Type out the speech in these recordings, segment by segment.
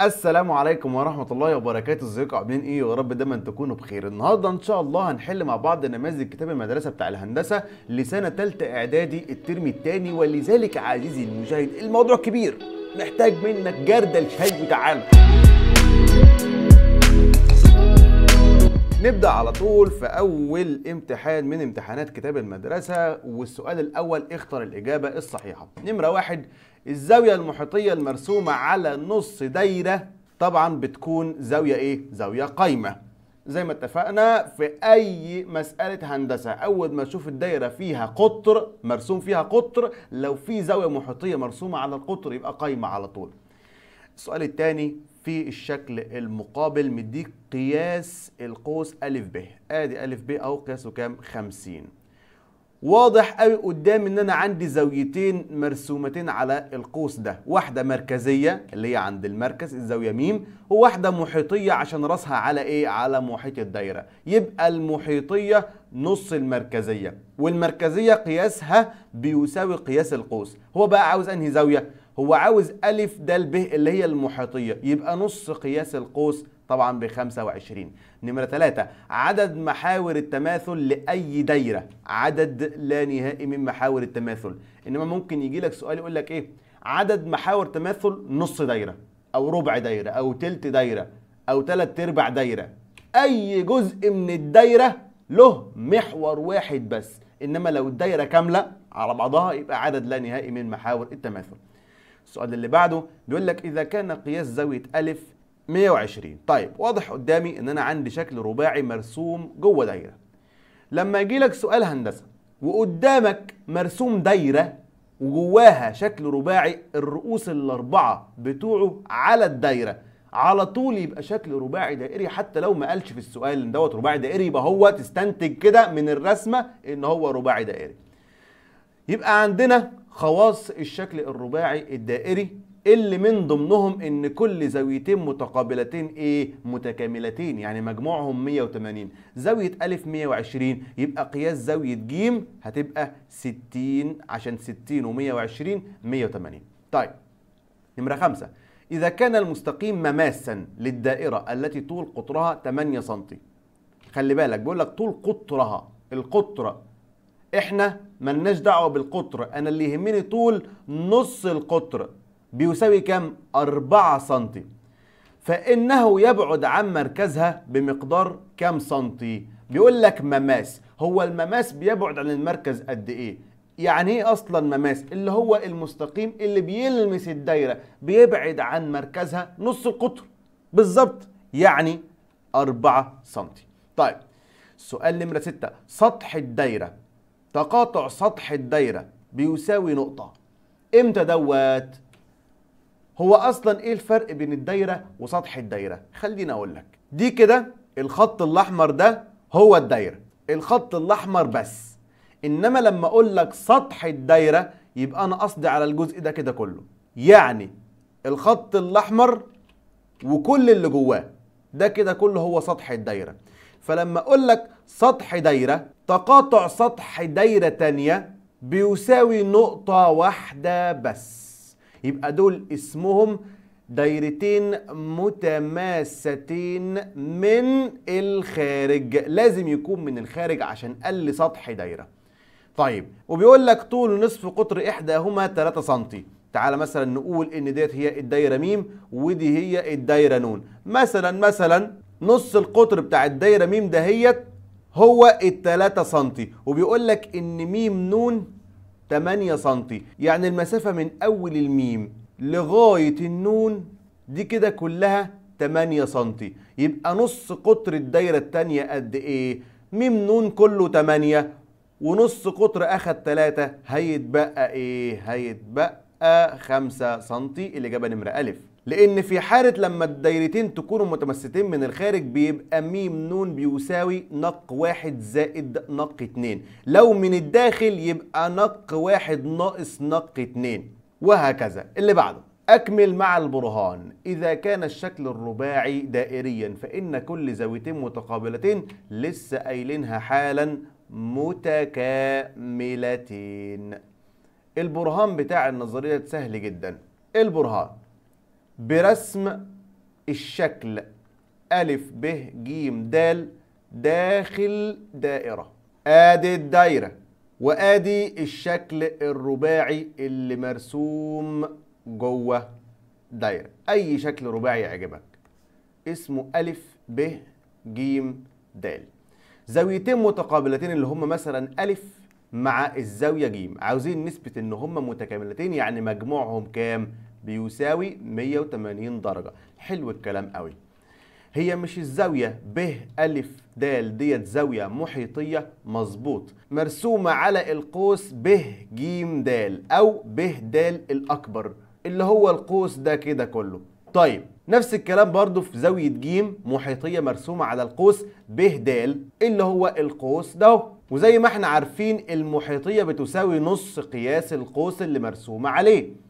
السلام عليكم ورحمة الله وبركاته ازيكم عاملين ايه يا رب دايما تكونوا بخير النهاردة ان شاء الله هنحل مع بعض نماذج كتاب المدرسة بتاع الهندسة لسنة تالتة اعدادي الترم الثاني ولذلك عزيزي المشاهد الموضوع كبير محتاج منك جردل شهيد وتعالى نبدأ على طول في أول امتحان من امتحانات كتاب المدرسة والسؤال الأول اختر الإجابة الصحيحة نمرة واحد الزاوية المحيطية المرسومة على نص دايرة طبعا بتكون زاوية إيه؟ زاوية قايمة زي ما اتفقنا في أي مسألة هندسة أول ما تشوف الدايرة فيها قطر مرسوم فيها قطر لو في زاوية محيطية مرسومة على القطر يبقى قايمة على طول السؤال الثاني في الشكل المقابل مديك قياس القوس أ ب ادي أ ب اهو قياسه كام 50 واضح قوي قدام ان انا عندي زاويتين مرسومتين على القوس ده واحده مركزيه اللي هي عند المركز الزاويه م وواحده محيطيه عشان راسها على ايه على محيط الدايره يبقى المحيطيه نص المركزيه والمركزيه قياسها بيساوي قياس القوس هو بقى عاوز انهي زاويه هو عاوز ألف دال ب اللي هي المحيطية يبقى نص قياس القوس طبعا ب 25 نمرة 3 عدد محاور التماثل لأي دايرة عدد لا نهائي من محاور التماثل إنما ممكن يجي لك سؤال يقول لك إيه عدد محاور تماثل نص دايرة أو ربع دايرة أو تلت دايرة أو تلت أرباع دايرة أي جزء من الدايرة له محور واحد بس إنما لو الدايرة كاملة على بعضها يبقى عدد لا نهائي من محاور التماثل السؤال اللي بعده بيقول لك إذا كان قياس زاوية ألف 120 طيب واضح قدامي إن أنا عندي شكل رباعي مرسوم جوه دايرة لما يجي لك سؤال هندسة وقدامك مرسوم دايرة وجواها شكل رباعي الرؤوس الأربعة بتوعه على الدايرة على طول يبقى شكل رباعي دائري حتى لو ما قالش في السؤال ان دوت رباعي دائري يبقى هو تستنتج كده من الرسمه ان هو رباعي دائري. يبقى عندنا خواص الشكل الرباعي الدائري اللي من ضمنهم ان كل زاويتين متقابلتين ايه متكاملتين يعني مجموعهم 180 زاويه الف 120 يبقى قياس زاويه ج هتبقى 60 عشان 60 و120 180 طيب نمره خمسة اذا كان المستقيم مماسا للدائره التي طول قطرها 8 سم خلي بالك بيقول لك طول قطرها القطره احنا ملناش دعوه بالقطر انا اللي يهمني طول نص القطر بيساوي كام 4 سم فانه يبعد عن مركزها بمقدار كام سنتي بيقول لك مماس هو المماس بيبعد عن المركز قد ايه يعني ايه اصلا مماس اللي هو المستقيم اللي بيلمس الدايره بيبعد عن مركزها نص القطر بالظبط يعني 4 سم طيب سؤال نمره 6 سطح الدايره تقاطع سطح الدايرة بيساوي نقطة امتى دوت هو اصلا ايه الفرق بين الدايرة وسطح الدايرة خليني اقول لك دي كده الخط الاحمر ده هو الدايرة الخط الاحمر بس انما لما اقول لك سطح الدايرة يبقى انا قصدي على الجزء ده كده كله يعني الخط الاحمر وكل اللي جواه ده كده كله هو سطح الدايرة فلما اقول لك سطح دايرة تقاطع سطح دايرة تانية بيساوي نقطة واحدة بس يبقى دول اسمهم دايرتين متماستين من الخارج لازم يكون من الخارج عشان قل سطح دايرة طيب وبيقول لك طول نصف قطر إحداهما 3 سنتي تعالى مثلا نقول إن ديت هي الدايرة ميم ودي هي الدايرة نون مثلا مثلا نص القطر بتاع الدايرة ميم دهيت هو التلاتة سنتي وبيقول لك ان ميم نون 8 سنتي يعني المسافة من اول الميم لغاية النون دي كده كلها 8 سنتي يبقى نص قطر الدايرة التانية قد ايه ميم نون كله 8 ونص قطر اخد 3 هيتبقى ايه هيتبقى 5 سنتي الاجابة نمرة الف لان في حاله لما الدايرتين تكونوا متمستين من الخارج بيبقى ميم نون بيساوي نق واحد زائد نق اتنين لو من الداخل يبقى نق واحد ناقص نق اتنين وهكذا اللي بعده أكمل مع البرهان إذا كان الشكل الرباعي دائريا فإن كل زاويتين متقابلتين لسه قايلينها حالا متكاملتين البرهان بتاع النظرية سهل جدا البرهان برسم الشكل ألف ب ج د داخل دائرة آدي الدايرة وآدي الشكل الرباعي اللي مرسوم جوه دايرة أي شكل رباعي يعجبك اسمه ألف ب ج د زاويتين متقابلتين اللي هم مثلا ألف مع الزاوية ج عاوزين نثبت إن هم متكاملتين يعني مجموعهم كام؟ بيساوي 180 درجة حلو الكلام قوي هي مش الزاوية ب ألف د ديت زاوية محيطية مظبوط مرسومة على القوس ب ج د أو ب د الأكبر اللي هو القوس ده كده كله طيب نفس الكلام برضو في زاوية ج محيطية مرسومة على القوس ب د اللي هو القوس ده وزي ما احنا عارفين المحيطية بتساوي نص قياس القوس اللي مرسومة عليه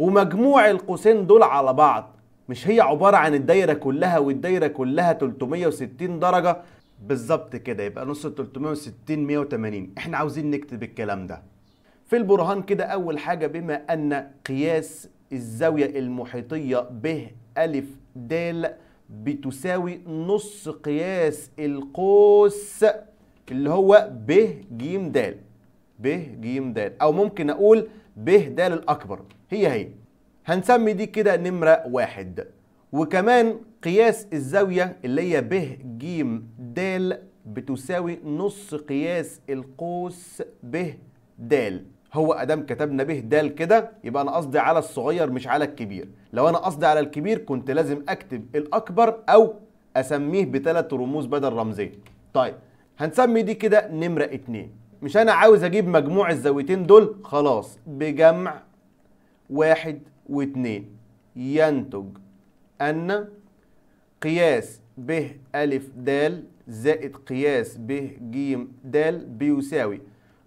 ومجموع القوسين دول على بعض مش هي عبارة عن الدايرة كلها والدايرة كلها 360 درجة بالظبط كده يبقى نص 360 180 احنا عاوزين نكتب الكلام ده في البرهان كده اول حاجة بما ان قياس الزاوية المحيطية ب أ د بتساوي نص قياس القوس اللي هو ب ج د ب ج د او ممكن اقول ب د الاكبر هي هي هنسمي دي كده نمرة واحد وكمان قياس الزاوية اللي هي ب ج د بتساوي نص قياس القوس ب د هو ادام كتبنا به د كده يبقى انا قصدي على الصغير مش على الكبير لو انا قصدي على الكبير كنت لازم اكتب الاكبر او اسميه بثلاث رموز بدل رمزين طيب هنسمي دي كده نمرة اتنين مش انا عاوز اجيب مجموع الزاويتين دول خلاص بجمع واحد واثنين ينتج أن قياس ب ألف د زائد قياس ب ج د بيساوي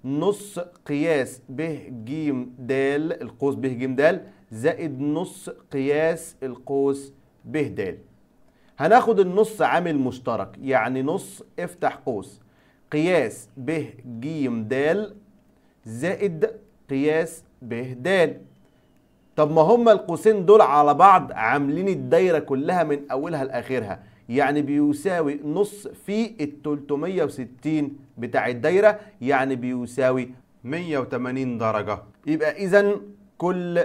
نص قياس ب ج د القوس ب ج د زائد نص قياس القوس ب د هناخد النص عامل مشترك يعني نص افتح قوس قياس ب ج د زائد قياس ب د طب ما هما القوسين دول على بعض عاملين الدايره كلها من اولها لاخرها يعني بيساوي نص في ال 360 بتاع الدايره يعني بيساوي 180 درجه يبقى اذا كل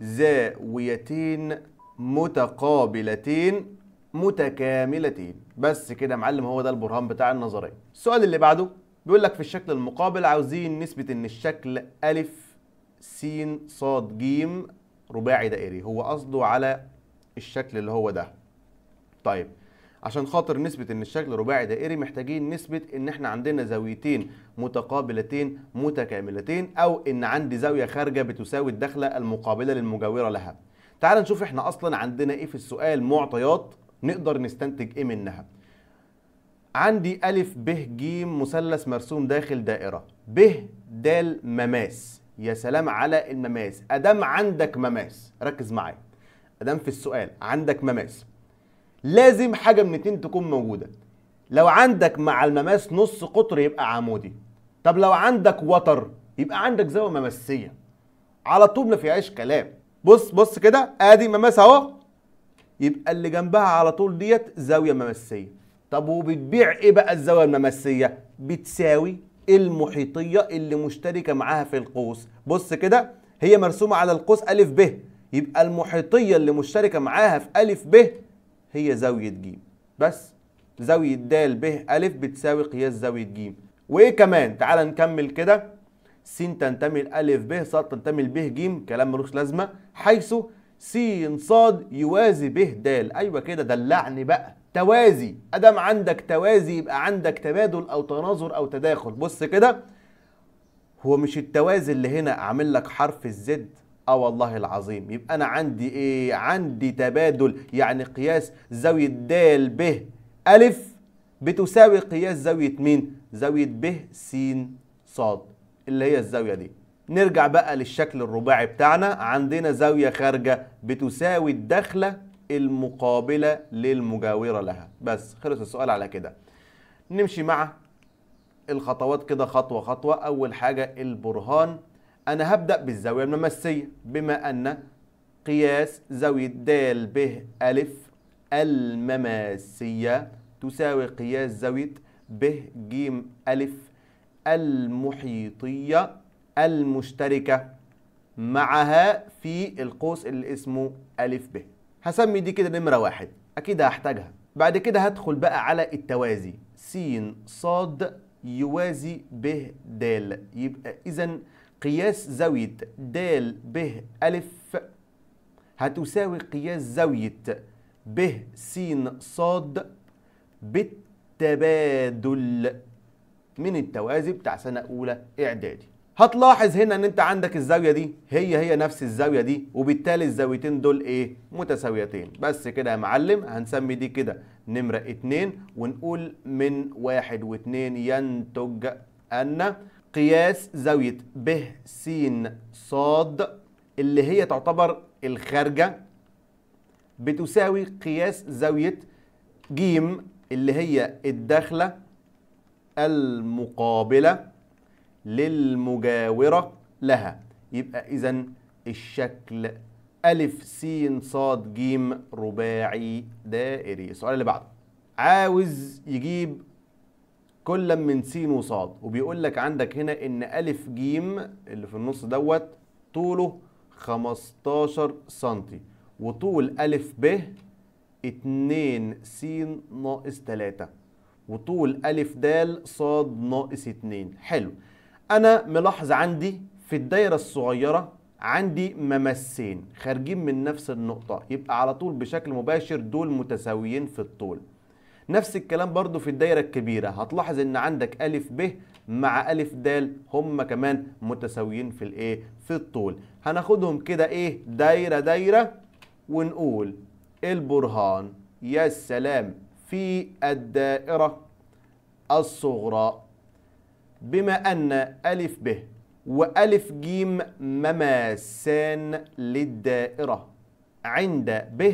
زاويتين متقابلتين متكاملتين بس كده يا معلم هو ده البرهان بتاع النظريه السؤال اللي بعده بيقول لك في الشكل المقابل عاوزين نثبت ان الشكل ا س ص ج رباعي دائري هو قصده على الشكل اللي هو ده طيب عشان خاطر نثبت ان الشكل رباعي دائري محتاجين نثبت ان احنا عندنا زاويتين متقابلتين متكاملتين او ان عندي زاويه خارجه بتساوي الدخله المقابله للمجاوره لها تعال نشوف احنا اصلا عندنا ايه في السؤال معطيات نقدر نستنتج ايه منها عندي أ ب ج مثلث مرسوم داخل دائرة ب د مماس يا سلام على المماس ادام عندك مماس ركز معايا ادام في السؤال عندك مماس لازم حاجه من اتنين تكون موجوده لو عندك مع المماس نص قطر يبقى عمودي طب لو عندك وتر يبقى عندك زاويه مماسيه على طول ما فيهاش كلام بص بص كده ادي مماس اهو يبقى اللي جنبها على طول ديت زاويه مماسيه طب وبتبيع ايه بقى الزاويه المماسيه بتساوي المحيطية اللي مشتركة معاها في القوس بص كده هي مرسومة على القوس أ ب يبقى المحيطية اللي مشتركة معاها في أ ب هي زاوية ج بس زاوية د ب أ بتساوي قياس زاوية ج وإيه كمان تعال نكمل كده س تنتمي لأ ب ص تنتمي لب ج كلام ملوش لازمة حيث س ص يوازي ب د أيوة كده دلعني بقى توازي ادم عندك توازي يبقى عندك تبادل او تناظر او تداخل بص كده هو مش التوازي اللي هنا اعمل لك حرف الزد اه والله العظيم يبقى انا عندي ايه عندي تبادل يعني قياس زاويه د ب الف بتساوي قياس زاويه مين زاويه ب س ص اللي هي الزاويه دي نرجع بقى للشكل الرباعي بتاعنا عندنا زاويه خارجه بتساوي الدخله المقابلة للمجاورة لها بس خلص السؤال على كده نمشي مع الخطوات كده خطوة خطوة أول حاجة البرهان أنا هبدأ بالزاوية الممسية بما أن قياس زاوية د ب أ المماسية تساوي قياس زاوية ب ج أ المحيطية المشتركة معها في القوس اللي اسمه أ ب هسمي دي كده نمرة واحد أكيد هحتاجها بعد كده هدخل بقى على التوازي س ص يوازي ب د يبقى إذا قياس زاوية د ب أ هتساوي قياس زاوية ب س ص بالتبادل من التوازي بتاع سنة أولى إعدادي هتلاحظ هنا ان انت عندك الزاويه دي هي هي نفس الزاويه دي وبالتالي الزاويتين دول ايه متساويتين بس كده يا معلم هنسمي دي كده نمره اتنين ونقول من واحد واتنين ينتج ان قياس زاويه ب س ص اللي هي تعتبر الخارجه بتساوي قياس زاويه ج اللي هي الداخله المقابله للمجاورة لها يبقى إذا الشكل ألف س ص ج رباعي دائري السؤال اللي بعده عاوز يجيب كل من س وص وبيقول لك عندك هنا ان ألف ج اللي في النص دوت طوله 15 سم وطول ألف ب 2 س ناقص 3 وطول ألف د ص ناقص 2 حلو انا ملاحظ عندي في الدايره الصغيره عندي ممسين خارجين من نفس النقطه يبقى على طول بشكل مباشر دول متساويين في الطول نفس الكلام برضو في الدايره الكبيره هتلاحظ ان عندك الف ب مع ألف د هم كمان متساويين في الايه في الطول هناخدهم كده ايه دايره دايره ونقول البرهان يا سلام في الدائره الصغرى بما أن ألف ب وألف جيم مماسان للدائرة عند ب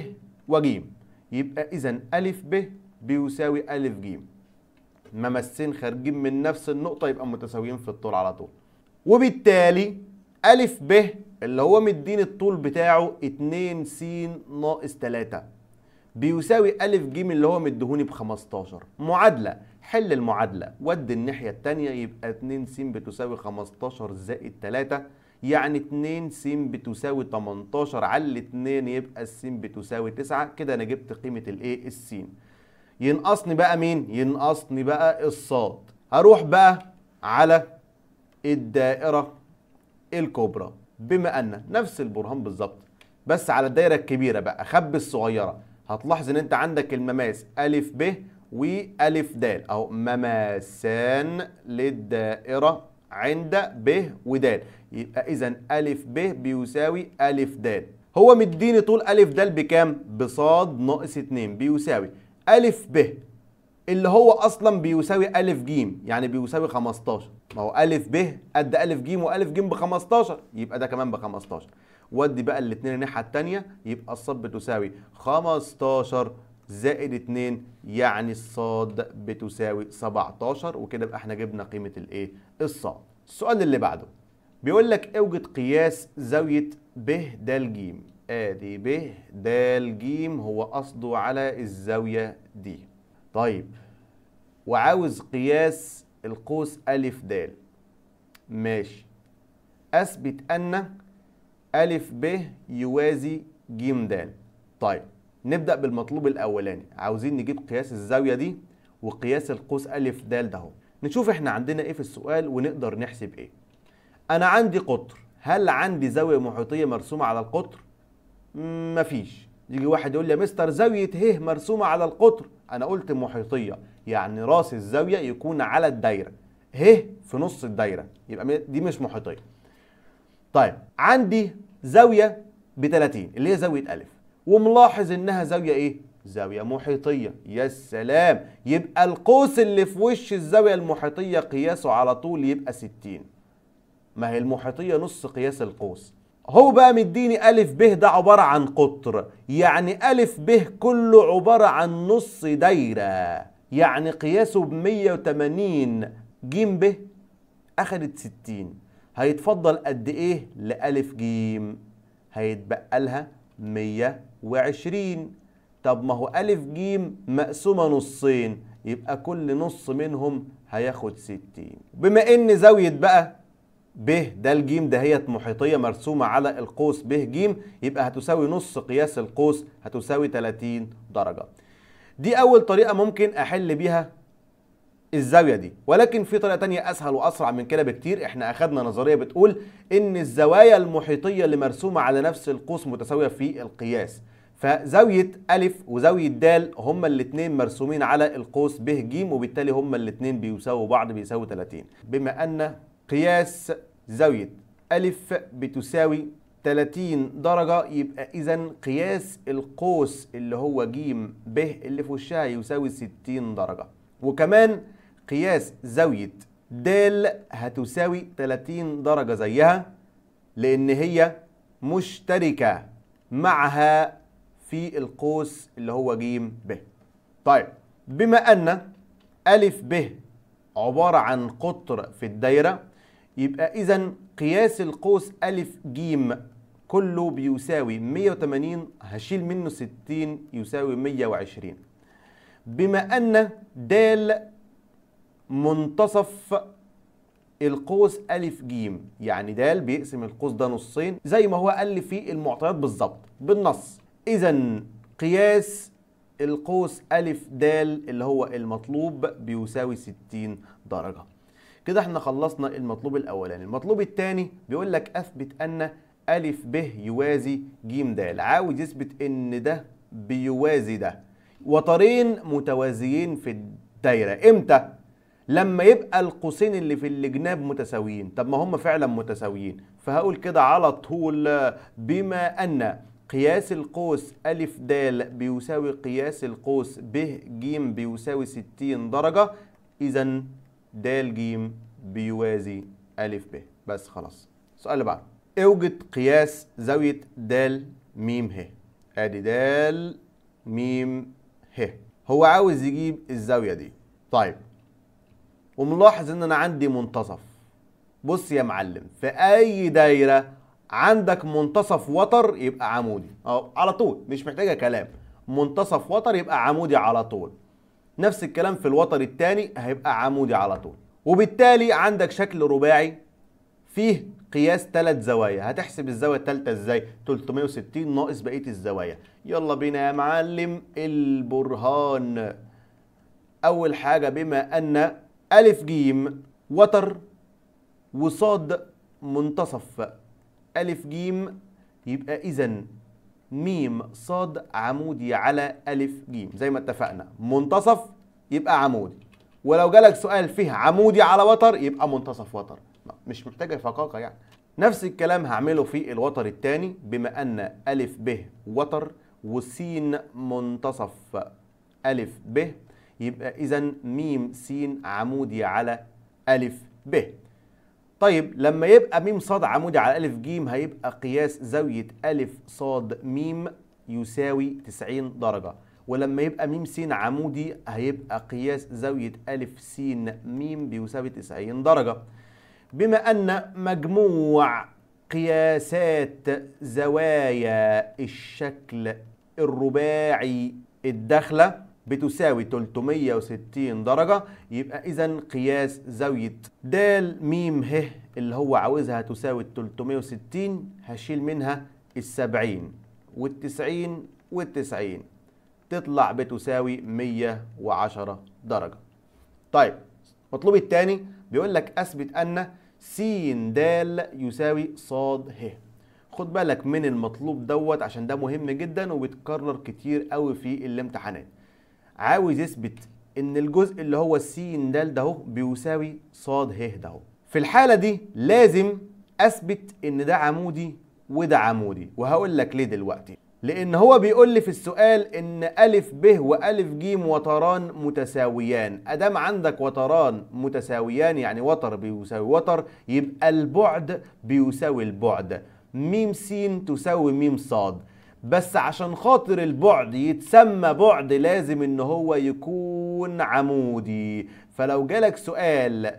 وجيم يبقى إذا ألف ب بيساوي ألف جيم ممسين خارجين من نفس النقطة يبقى متساويين في الطول على طول وبالتالي ألف ب اللي هو مديني الطول بتاعه 2 س ناقص 3 بيساوي ألف ج اللي هو مديهوني ب 15 معادلة حل المعادلة ود الناحية التانية يبقى 2 س بتساوي 15 زائد 3 يعني 2 س بتساوي 18 على 2 يبقى الس بتساوي 9 كده انا جبت قيمة الايه السين ينقصني بقى مين؟ ينقصني بقى الصاد هروح بقى على الدائرة الكبرى بما أن نفس البرهان بالظبط بس على الدائرة الكبيرة بقى أخبي الصغيرة هتلاحظ إن أنت عندك المماس أ ب والف د اهو مماسان للدائره عند ب ودال يبقى اذا ا ب بيساوي ا د هو مديني طول ا د بكام بصاد ناقص 2 بيساوي ا ب اللي هو اصلا بيساوي ا ج يعني بيساوي 15 ما هو ا ب قد ا ج و ا ج ب 15 يبقى ده كمان ب 15 ودي بقى الاثنين الناحيه الثانيه يبقى الصاد بتساوي 15 زائد 2 يعني الصاد بتساوي 17 وكده يبقى احنا جبنا قيمه الايه الصاد السؤال اللي بعده بيقول لك اوجد قياس زاويه ب د ج ادي ب د ج هو قصده على الزاويه دي طيب وعاوز قياس القوس أ د ماشي اثبت ان أ ب يوازي ج د طيب نبدأ بالمطلوب الأولاني عاوزين نجيب قياس الزاوية دي وقياس القوس أ د ده نشوف احنا عندنا ايه في السؤال ونقدر نحسب ايه أنا عندي قطر هل عندي زاوية محيطية مرسومة على القطر؟ مفيش يجي واحد يقول لي يا مستر زاوية ه مرسومة على القطر أنا قلت محيطية يعني راس الزاوية يكون على الدايرة ه في نص الدايرة يبقى دي مش محيطية طيب عندي زاوية ب 30 اللي هي زاوية ألف وملاحظ انها زاويه ايه زاويه محيطيه يا سلام يبقى القوس اللي في وش الزاويه المحيطيه قياسه على طول يبقى 60 ما هي المحيطيه نص قياس القوس هو بقى مديني ألف ب ده عبارة عن قطر يعني ألف ب كله عبارة عن نص دايرة يعني قياسه ب 180 ج ب أخدت 60 هيتفضل قد إيه لألف ج هيتبقى لها 100 وعشرين طب ما هو ألف جيم مقسومة نصين يبقى كل نص منهم هياخد ستين بما إن زاوية بقى ب ده الجيم دهيت محيطية مرسومة على القوس ب ج يبقى هتساوي نص قياس القوس هتساوي 30 درجة دي أول طريقة ممكن أحل بيها الزاويه دي ولكن في طريقه تانية اسهل واسرع من كده بكتير احنا اخدنا نظريه بتقول ان الزوايا المحيطيه اللي مرسومه على نفس القوس متساويه في القياس فزاويه الف وزاويه د هما الاتنين مرسومين على القوس ب ج وبالتالي هما الاتنين بيساووا بعض بيساووا 30 بما ان قياس زاويه الف بتساوي 30 درجة يبقى إذا قياس القوس اللي هو ج ب اللي في وشها يساوي 60 درجة وكمان قياس زاوية د هتساوي 30 درجة زيها لأن هي مشتركة معها في القوس اللي هو ج ب طيب بما أن أ ب عبارة عن قطر في الدايرة يبقى إذا قياس القوس أ ج كله بيساوي 180 هشيل منه 60 يساوي 120 بما أن د منتصف القوس ألف جيم يعني دال بيقسم القوس ده نصين زي ما هو قال لي في المعطيات بالظبط بالنص إذا قياس القوس ألف دال اللي هو المطلوب بيساوي 60 درجة كده احنا خلصنا المطلوب الأولاني المطلوب الثاني بيقول لك أثبت أن ألف ب يوازي ج د عاوز يثبت إن ده بيوازي ده وترين متوازيين في الدايرة إمتى؟ لما يبقى القوسين اللي في الجناب متساويين طب ما هم فعلا متساويين فهقول كده على طول بما أن قياس القوس ألف د بيساوي قياس القوس ب ج بيساوي 60 درجة إذا د ج بيوازي ألف ب بس خلاص السؤال اللي بعده اوجد قياس زاوية د م ه ادي د م ه هو عاوز يجيب الزاوية دي طيب وملاحظ ان انا عندي منتصف بص يا معلم في اي دايره عندك منتصف وتر يبقى عمودي اهو على طول مش محتاجه كلام منتصف وتر يبقى عمودي على طول نفس الكلام في الوتر الثاني هيبقى عمودي على طول وبالتالي عندك شكل رباعي فيه قياس ثلاث زوايا هتحسب الزاويه الثالثه ازاي 360 ناقص بقيه الزوايا يلا بينا يا معلم البرهان اول حاجه بما ان ألف جيم وتر وصاد منتصف ألف جيم يبقى إذا ميم صاد عمودي على ألف جيم زي ما اتفقنا منتصف يبقى عمودي ولو جالك سؤال فيه عمودي على وتر يبقى منتصف وتر مش محتاجة فقاقة يعني نفس الكلام هعمله في الوتر الثاني بما أن ألف ب وتر وسين منتصف ألف ب يبقى إذا ميم سين عمودي على ألف ب طيب لما يبقى ميم صاد عمودي على ألف جيم هيبقى قياس زاوية ألف صاد ميم يساوي 90 درجة ولما يبقى ميم س عمودي هيبقى قياس زاوية ألف س ميم بيساوي 90 درجة بما أن مجموع قياسات زوايا الشكل الرباعي الداخله بتساوي 360 درجة يبقى إذا قياس زاوية د م ه اللي هو عاوزها تساوي 360 هشيل منها السبعين والتسعين والتسعين تطلع بتساوي 110 درجة طيب مطلوب الثاني بيقول لك أثبت أن س د يساوي ص ه خد بالك من المطلوب دوت عشان ده مهم جدا وبيتكرر كتير قوي في الامتحانات عاوز يثبت ان الجزء اللي هو س د ده اهو بيساوي ص ه ده اهو في الحاله دي لازم اثبت ان ده عمودي وده عمودي وهقول لك ليه دلوقتي لان هو بيقول لي في السؤال ان ا ب ا ج وتران متساويان ادام عندك وتران متساويان يعني وتر بيساوي وتر يبقى البعد بيساوي البعد ميم س تساوي ميم ص بس عشان خاطر البعد يتسمى بعد لازم ان هو يكون عمودي فلو جالك سؤال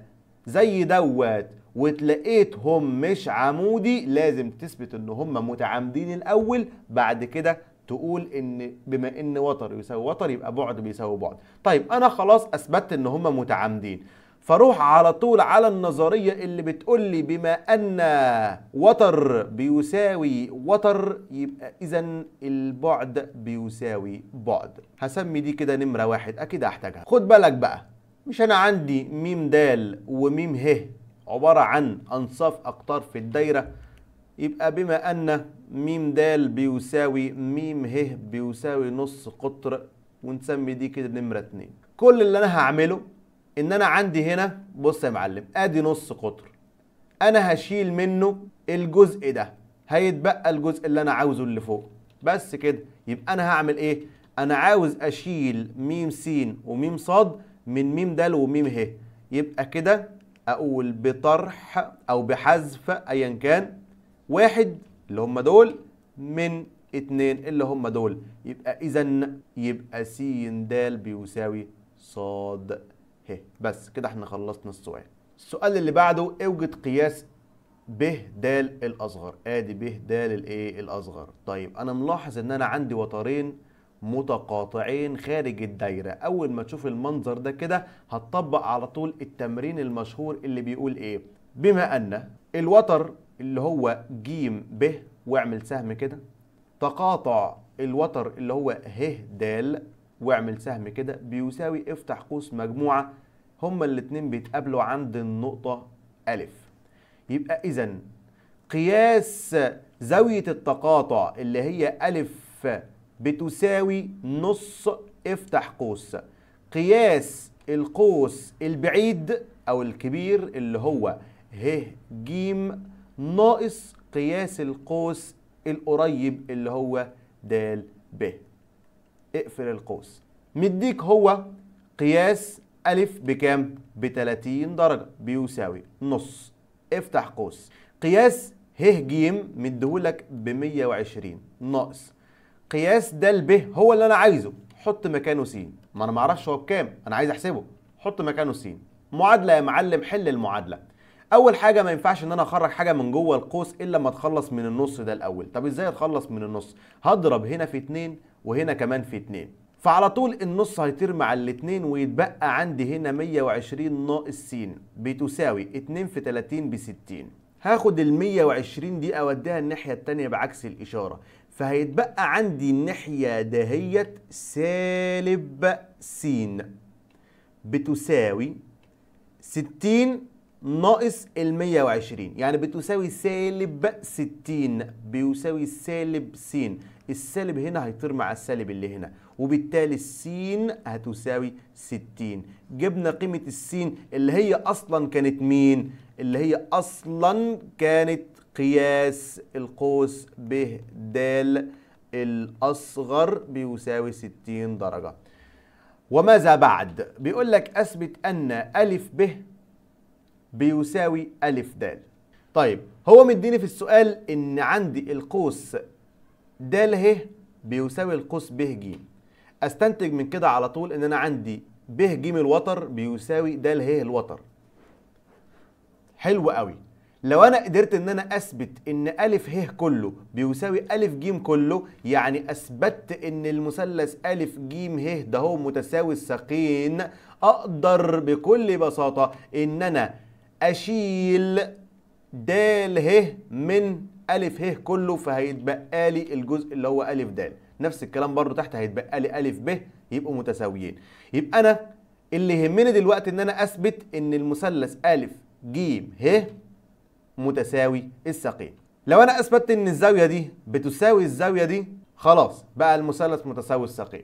زي دوت وتلاقيتهم مش عمودي لازم تثبت ان هم متعامدين الاول بعد كده تقول ان بما ان وتر يساوي وتر يبقى بعد بيساوي بعد طيب انا خلاص اثبتت ان هم متعامدين فاروح على طول على النظريه اللي بتقول لي بما ان وتر بيساوي وتر يبقى اذا البعد بيساوي بعد هسمي دي كده نمره واحد اكيد هحتاجها خد بالك بقى مش انا عندي ميم دال وميم ه عباره عن انصاف اقطار في الدايره يبقى بما ان ميم دال بيساوي ميم ه بيساوي نص قطر ونسمي دي كده نمره اتنين كل اللي انا هعمله ان انا عندي هنا بص يا معلم ادي نص قطر انا هشيل منه الجزء ده هيتبقى الجزء اللي انا عاوزه اللي فوق بس كده يبقى انا هعمل ايه انا عاوز اشيل ميم س وميم ص من ميم د وميم ه يبقى كده اقول بطرح او بحذف ايا كان واحد اللي هم دول من اتنين اللي هم دول يبقى اذا يبقى س د بيساوي ص ه بس كده احنا خلصنا السؤال السؤال اللي بعده اوجد قياس ب د الاصغر ادي ب د الايه الاصغر طيب انا ملاحظ ان انا عندي وترين متقاطعين خارج الدايره اول ما تشوف المنظر ده كده هتطبق على طول التمرين المشهور اللي بيقول ايه بما ان الوتر اللي هو ج ب واعمل سهم كده تقاطع الوتر اللي هو ه د واعمل سهم كده بيساوي افتح قوس مجموعة هما الاتنين بيتقابلوا عند النقطة ألف يبقى إذا قياس زاوية التقاطع اللي هي ألف بتساوي نص افتح قوس قياس القوس البعيد أو الكبير اللي هو ه ج ناقص قياس القوس القريب اللي هو د ب اقفل القوس مديك هو قياس ألف بكام؟ ب 30 درجة بيساوي نص افتح قوس قياس ه ج مديهولك ب 120 ناقص قياس د ب هو اللي أنا عايزه حط مكانه س ما أنا معرفش هو بكام أنا عايز أحسبه حط مكانه س معادلة يا معلم حل المعادلة أول حاجة ما ينفعش إن أنا أخرج حاجة من جوه القوس إلا ما أتخلص من النص ده الأول طب إزاي أتخلص من النص؟ هضرب هنا في 2 وهنا كمان في 2 فعلى طول النص هيطير مع الاتنين ويتبقى عندي هنا 120 ناقص س بتساوي 2 في 30 ب 60 هاخد ال 120 دي اوديها الناحية التانية بعكس الإشارة فهيتبقى عندي الناحية دهيت سالب س بتساوي 60 ناقص ال 120 يعني بتساوي سالب 60 بيساوي سالب س السالب هنا هيطير مع السالب اللي هنا وبالتالي السين هتساوي 60 جبنا قيمة السين اللي هي أصلا كانت مين؟ اللي هي أصلا كانت قياس القوس ب د الأصغر بيساوي 60 درجة وماذا بعد؟ بيقول لك أثبت أن ألف ب بيساوي ألف د طيب هو مديني في السؤال إن عندي القوس د ه بيساوي القوس ب ج استنتج من كده على طول ان انا عندي ب ج الوتر بيساوي د ه الوتر حلو قوي لو انا قدرت ان انا اثبت ان ا ه كله بيساوي ا ج كله يعني اثبتت ان المثلث ا ج ه ده هو متساوي الساقين اقدر بكل بساطه ان انا اشيل د ه من ألف ه كله فهيتبقى لي الجزء اللي هو ألف د نفس الكلام برضو تحت هيتبقى لي ألف ب يبقوا متساويين يبقى أنا اللي يهمني دلوقتي إن أنا أثبت إن المثلث ألف ج ه متساوي الساقين لو أنا أثبتت إن الزاوية دي بتساوي الزاوية دي خلاص بقى المثلث متساوي الساقين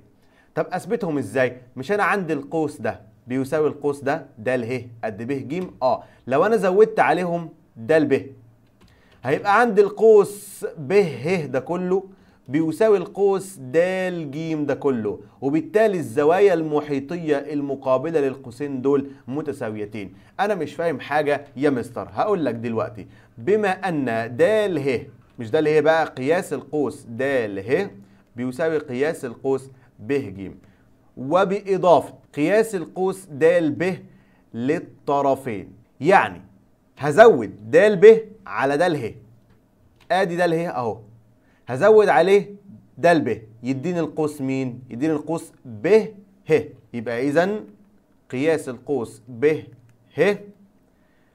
طب أثبتهم إزاي؟ مش أنا عندي القوس ده بيساوي القوس ده د ه قد ب ج اه لو انا زودت عليهم د ب هيبقى عندي القوس ب ه ده كله بيساوي القوس د ج ده كله وبالتالي الزوايا المحيطية المقابلة للقوسين دول متساويتين أنا مش فاهم حاجة يا مستر هقول لك دلوقتي بما أن د ه مش ده اللي هي بقى قياس القوس د ه بيساوي قياس القوس ب ج وبإضافة قياس القوس د ب للطرفين يعني هزود د ب على د ه ادي د ه اهو هزود عليه د ب يديني القوس مين يديني القوس ب ه يبقى اذا قياس القوس ب ه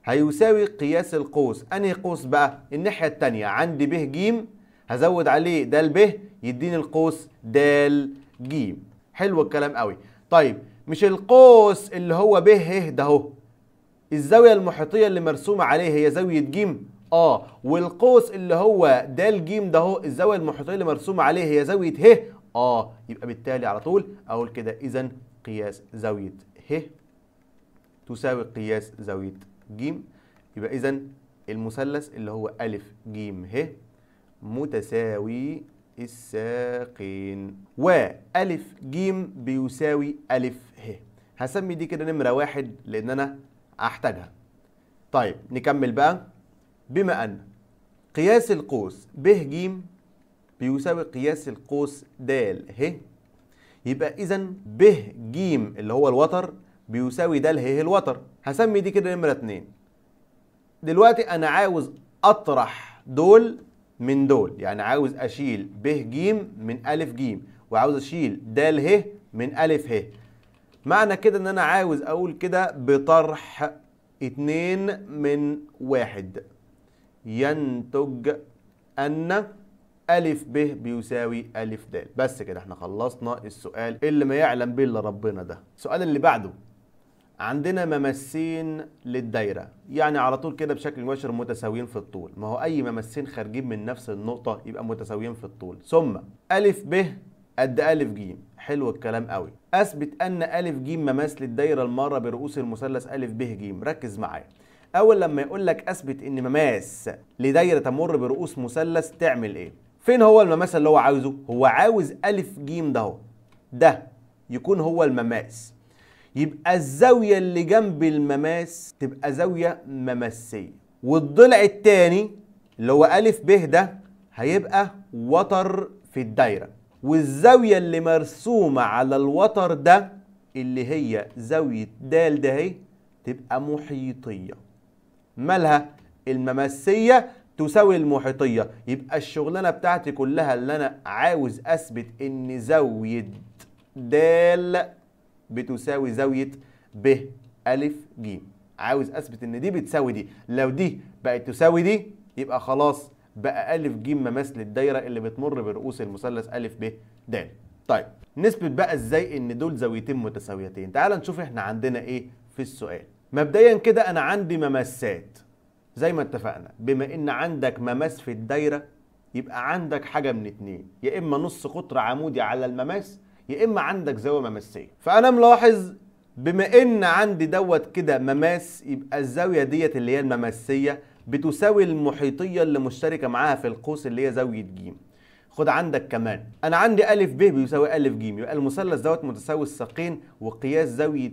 هيساوي قياس القوس انهي قوس بقى الناحيه الثانيه عندي ب ج هزود عليه د ب يديني القوس د ج حلو الكلام قوي طيب مش القوس اللي هو ب ه ده اهو الزاويه المحيطيه اللي مرسومه عليه هي زاويه ج اه والقوس اللي هو د ج ده هو الزاويه المحيطيه اللي مرسومه عليه هي زاويه ه اه يبقى بالتالي على طول اقول كده اذا قياس زاويه ه تساوي قياس زاويه ج يبقى اذا المثلث اللي هو أ ج ه متساوي الساقين و أ ج بيساوي أ ه هسمي دي كده نمرة واحد لأن أنا احتاجها طيب نكمل بقى بما ان قياس القوس ب ج بيساوي قياس القوس د ه يبقى اذا ب ج اللي هو الوتر بيساوي د ه الوتر هسمي دي كده نمره 2 دلوقتي انا عاوز اطرح دول من دول يعني عاوز اشيل ب ج من ا ج وعاوز اشيل د ه من ا ه معنى كده ان انا عاوز اقول كده بطرح اتنين من واحد ينتج ان ألف ب بيساوي ألف د بس كده احنا خلصنا السؤال اللي ما يعلم به إلا ربنا ده السؤال اللي بعده عندنا ممسين للدايرة يعني على طول كده بشكل مباشر متساويين في الطول ما هو أي ممسين خارجين من نفس النقطة يبقى متساويين في الطول ثم ألف ب قد أ ج حلو الكلام قوي أثبت أن أ ج مماس للدايرة المارة برؤوس المثلث أ ب ج ركز معايا أول لما يقول لك أثبت إن مماس لدايرة تمر برؤوس مثلث تعمل إيه؟ فين هو المماس اللي هو عاوزه؟ هو عاوز أ ج ده هو ده يكون هو المماس يبقى الزاوية اللي جنب المماس تبقى زاوية مماسية والضلع الثاني اللي هو أ ب ده هيبقى وتر في الدايرة والزاوية اللي مرسومة على الوتر ده اللي هي زاوية د ده اهي تبقى محيطية مالها الممسية تساوي المحيطية يبقى الشغلانة بتاعتي كلها اللي أنا عاوز أثبت إن زاوية د بتساوي زاوية ب ا ج عاوز أثبت إن دي بتساوي دي لو دي بقت تساوي دي يبقى خلاص بقى ألف ج مماس للدايرة اللي بتمر برؤوس المثلث ألف ب د. طيب نثبت بقى ازاي ان دول زاويتين متساويتين تعال نشوف احنا عندنا ايه في السؤال مبدئيا كده انا عندي ممسات زي ما اتفقنا بما ان عندك مماس في الدايره يبقى عندك حاجه من اتنين يا اما نص قطر عمودي على المماس يا اما عندك زاويه مماسيه فانا ملاحظ بما ان عندي دوت كده مماس يبقى الزاويه ديت اللي هي المماسيه بتساوي المحيطيه اللي مشتركه معاها في القوس اللي هي زاويه ج خد عندك كمان انا عندي أ ب بيساوي أ ج يبقى المثلث دوت متساوي الساقين وقياس زاويه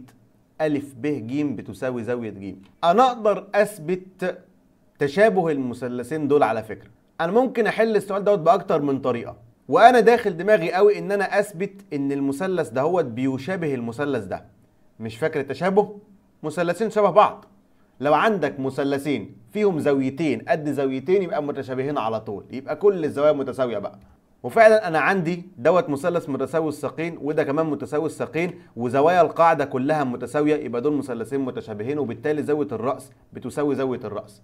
أ ب ج بتساوي زاويه ج انا اقدر اثبت تشابه المثلثين دول على فكره انا ممكن احل السؤال دوت باكتر من طريقه وانا داخل دماغي قوي ان انا اثبت ان المثلث دهوت بيشابه المثلث ده مش فاكر التشابه مثلثين شبه بعض لو عندك مثلثين فيهم زاويتين قد زاويتين يبقى متشابهين على طول يبقى كل الزوايا متساويه بقى وفعلا انا عندي دوت مثلث متساوي الساقين وده كمان متساوي الساقين وزوايا القاعده كلها متساويه يبقى دول مثلثين متشابهين وبالتالي زاويه الراس بتساوي زاويه الراس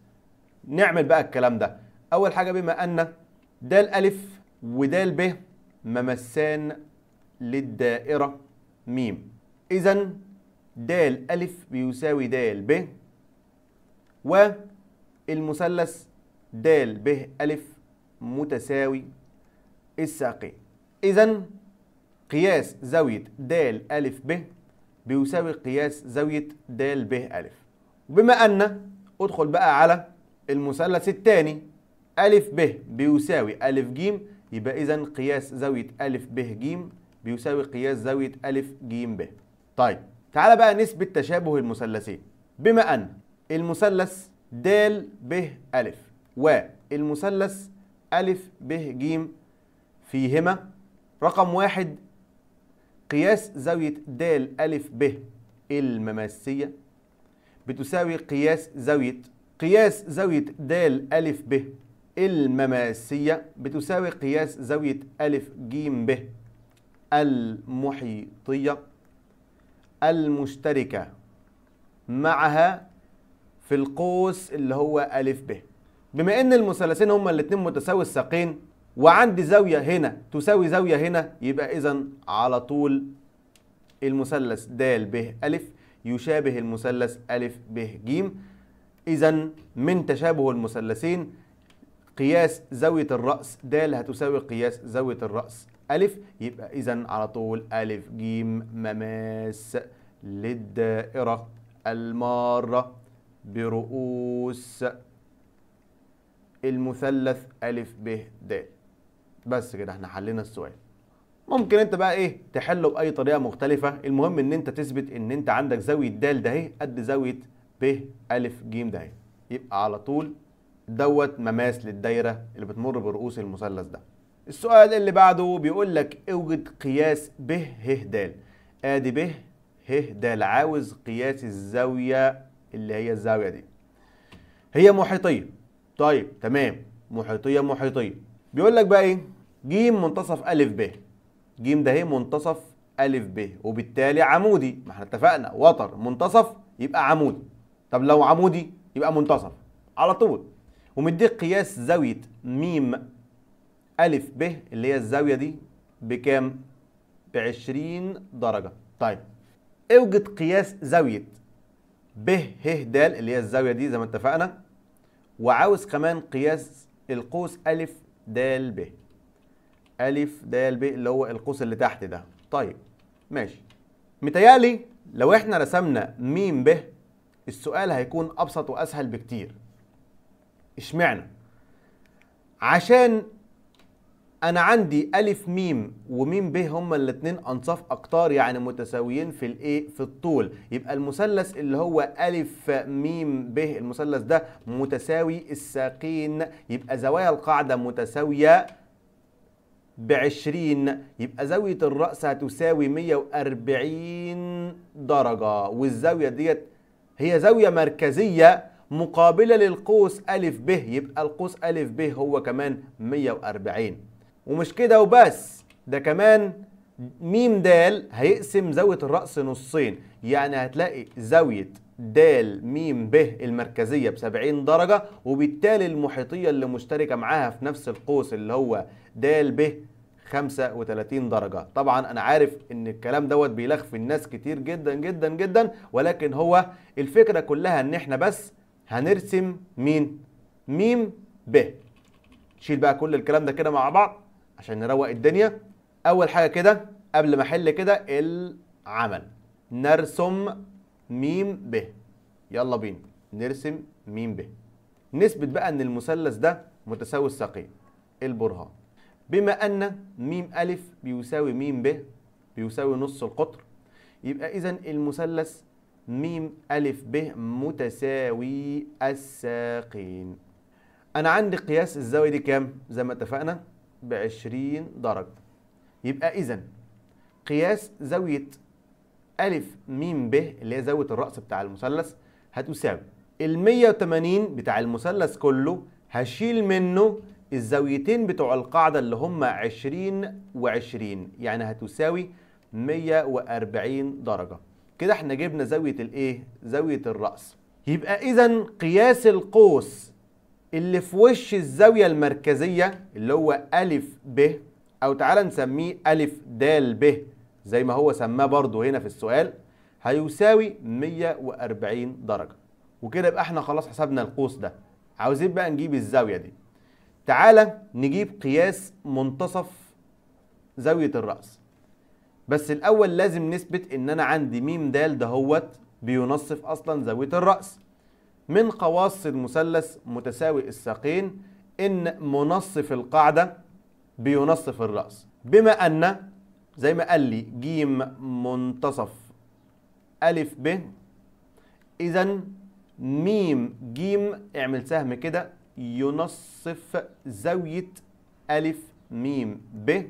نعمل بقى الكلام ده اول حاجه بما ان د الالف وده ب ممسان للدائره ميم اذا د الالف بيساوي د ب و المثلث د ب ألف متساوي الساقين إذا قياس زاوية د ألف ب بيساوي قياس زاوية د ب ألف وبما أن أدخل بقى على المثلث الثاني أ ب بيساوي أ ج يبقى إذا قياس زاوية أ ب ج بيساوي قياس زاوية أ ج ب طيب تعال بقى نسبة تشابه المثلثين بما أن المثلث د ب ألف والمثلث ألف ب ج فيهما رقم واحد قياس زاوية د ألف ب المماسية بتساوي قياس زاوية قياس زاوية د ألف ب المماسية بتساوي قياس زاوية ألف ج ب المحيطية المشتركة معها في القوس اللي هو أ ب بما ان المثلثين هما الاتنين متساوي الساقين وعندي زاوية هنا تساوي زاوية هنا يبقى إذا على طول المثلث د ب أ يشابه المثلث أ ب ج إذا من تشابه المثلثين قياس زاوية الرأس د هتساوي قياس زاوية الرأس أ يبقى إذا على طول أ ج مماس للدائرة المارة برؤوس المثلث ألف ب د بس كده احنا حلينا السؤال ممكن انت بقى ايه تحله باي طريقه مختلفه المهم ان انت تثبت ان انت عندك زاويه د ده اهي قد زاويه ب ا ج ده اهي يبقى على طول دوت مماس للدايره اللي بتمر برؤوس المثلث ده السؤال اللي بعده بيقول لك اوجد قياس ب ه د ادي ب ه د عاوز قياس الزاويه اللي هي الزاويه دي هي محيطيه طيب تمام محيطيه محيطيه بيقول لك بقى ايه ج منتصف ا ب ج ده اهي منتصف ا ب وبالتالي عمودي ما احنا اتفقنا وتر منتصف يبقى عمودي طب لو عمودي يبقى منتصف على طول ومديك قياس زاويه م ا ب اللي هي الزاويه دي بكام ب 20 درجه طيب اوجد قياس زاويه ب ه د اللي هي الزاويه دي زي ما اتفقنا وعاوز كمان قياس القوس ا د ب ا د ب اللي هو القوس اللي تحت ده طيب ماشي متهيألي لو احنا رسمنا م ب السؤال هيكون ابسط واسهل بكتير اشمعنى عشان انا عندي الف ميم وميم ب هما الاثنين انصاف اقطار يعني متساويين في الايه في الطول يبقى المثلث اللي هو الف ميم ب المثلث ده متساوي الساقين يبقى زوايا القاعده متساويه 20 يبقى زاوية الرأس هتساوي 140 درجة والزاوية ديت هي زاوية مركزية مقابلة للقوس ا ب يبقى القوس ا ب هو كمان 140 ومش كده وبس ده كمان ميم دال هيقسم زاوية الرأس نصين يعني هتلاقي زاوية د م ب المركزية ب 70 درجة وبالتالي المحيطية اللي مشتركة معاها في نفس القوس اللي هو د ب 35 درجة طبعا أنا عارف إن الكلام دوت في الناس كتير جدا جدا جدا ولكن هو الفكرة كلها إن إحنا بس هنرسم مين؟ م ب شيل بقى كل الكلام ده كده مع بعض عشان نروق الدنيا اول حاجه كده قبل ما احل كده العمل نرسم ميم ب يلا بينا نرسم ميم ب نثبت بقى ان المثلث ده متساوي الساقين البرهان بما ان ميم الف بيساوي ميم ب بيساوي نص القطر يبقى اذا المثلث ميم ألف ب متساوي الساقين أنا عندي قياس الزاوية دي كام؟ زي ما اتفقنا بعشرين درجة يبقى إذا قياس زاوية أ م ب اللي هي زاوية الرأس بتاع المثلث هتساوي ال 180 بتاع المثلث كله هشيل منه الزاويتين بتوع القاعدة اللي هما 20 و20 يعني هتساوي 140 درجة كده احنا جبنا زاوية الايه؟ زاوية الرأس يبقى إذا قياس القوس اللي في وش الزاوية المركزية اللي هو ألف ب أو تعالى نسميه ألف د ب زي ما هو سماه برضه هنا في السؤال هيساوي 140 درجة وكده يبقى احنا خلاص حسبنا القوس ده عاوزين بقى نجيب الزاوية دي تعالى نجيب قياس منتصف زاوية الرأس بس الأول لازم نثبت إن أنا عندي م د دهوت بينصف أصلا زاوية الرأس من خواص المثلث متساوي الساقين إن منصف القاعدة بينصف الرأس بما أن زي ما قال لي ج منتصف ألف ب إذا ميم ج اعمل سهم كده ينصف زاوية ألف ميم ب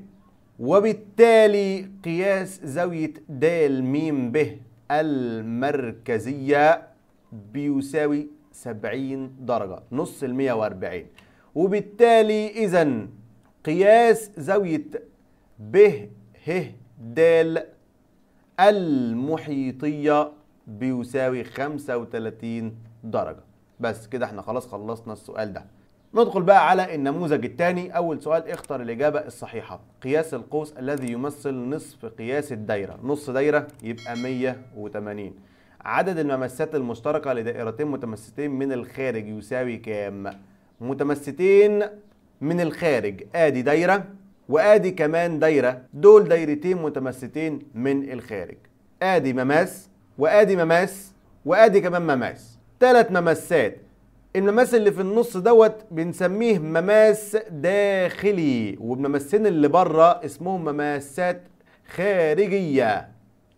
وبالتالي قياس زاوية د م ب المركزية بيساوي 70 درجة نص ال 140 وبالتالي إذا قياس زاوية ب ه د المحيطية بيساوي 35 درجة بس كده احنا خلاص خلصنا السؤال ده ندخل بقى على النموذج الثاني اول سؤال اختر الاجابه الصحيحه قياس القوس الذي يمثل نصف قياس الدايره نص دايره يبقى 180 عدد الممسات المشتركة لدائرتين متمستين من الخارج يساوي كام؟ متمستين من الخارج ادي دايرة وادي كمان دايرة دول دايرتين متمستين من الخارج ادي مماس وادي مماس وادي كمان مماس ثلاث ممسات المماس اللي في النص دوت بنسميه مماس داخلي والممسين اللي بره اسمهم مماسات خارجيه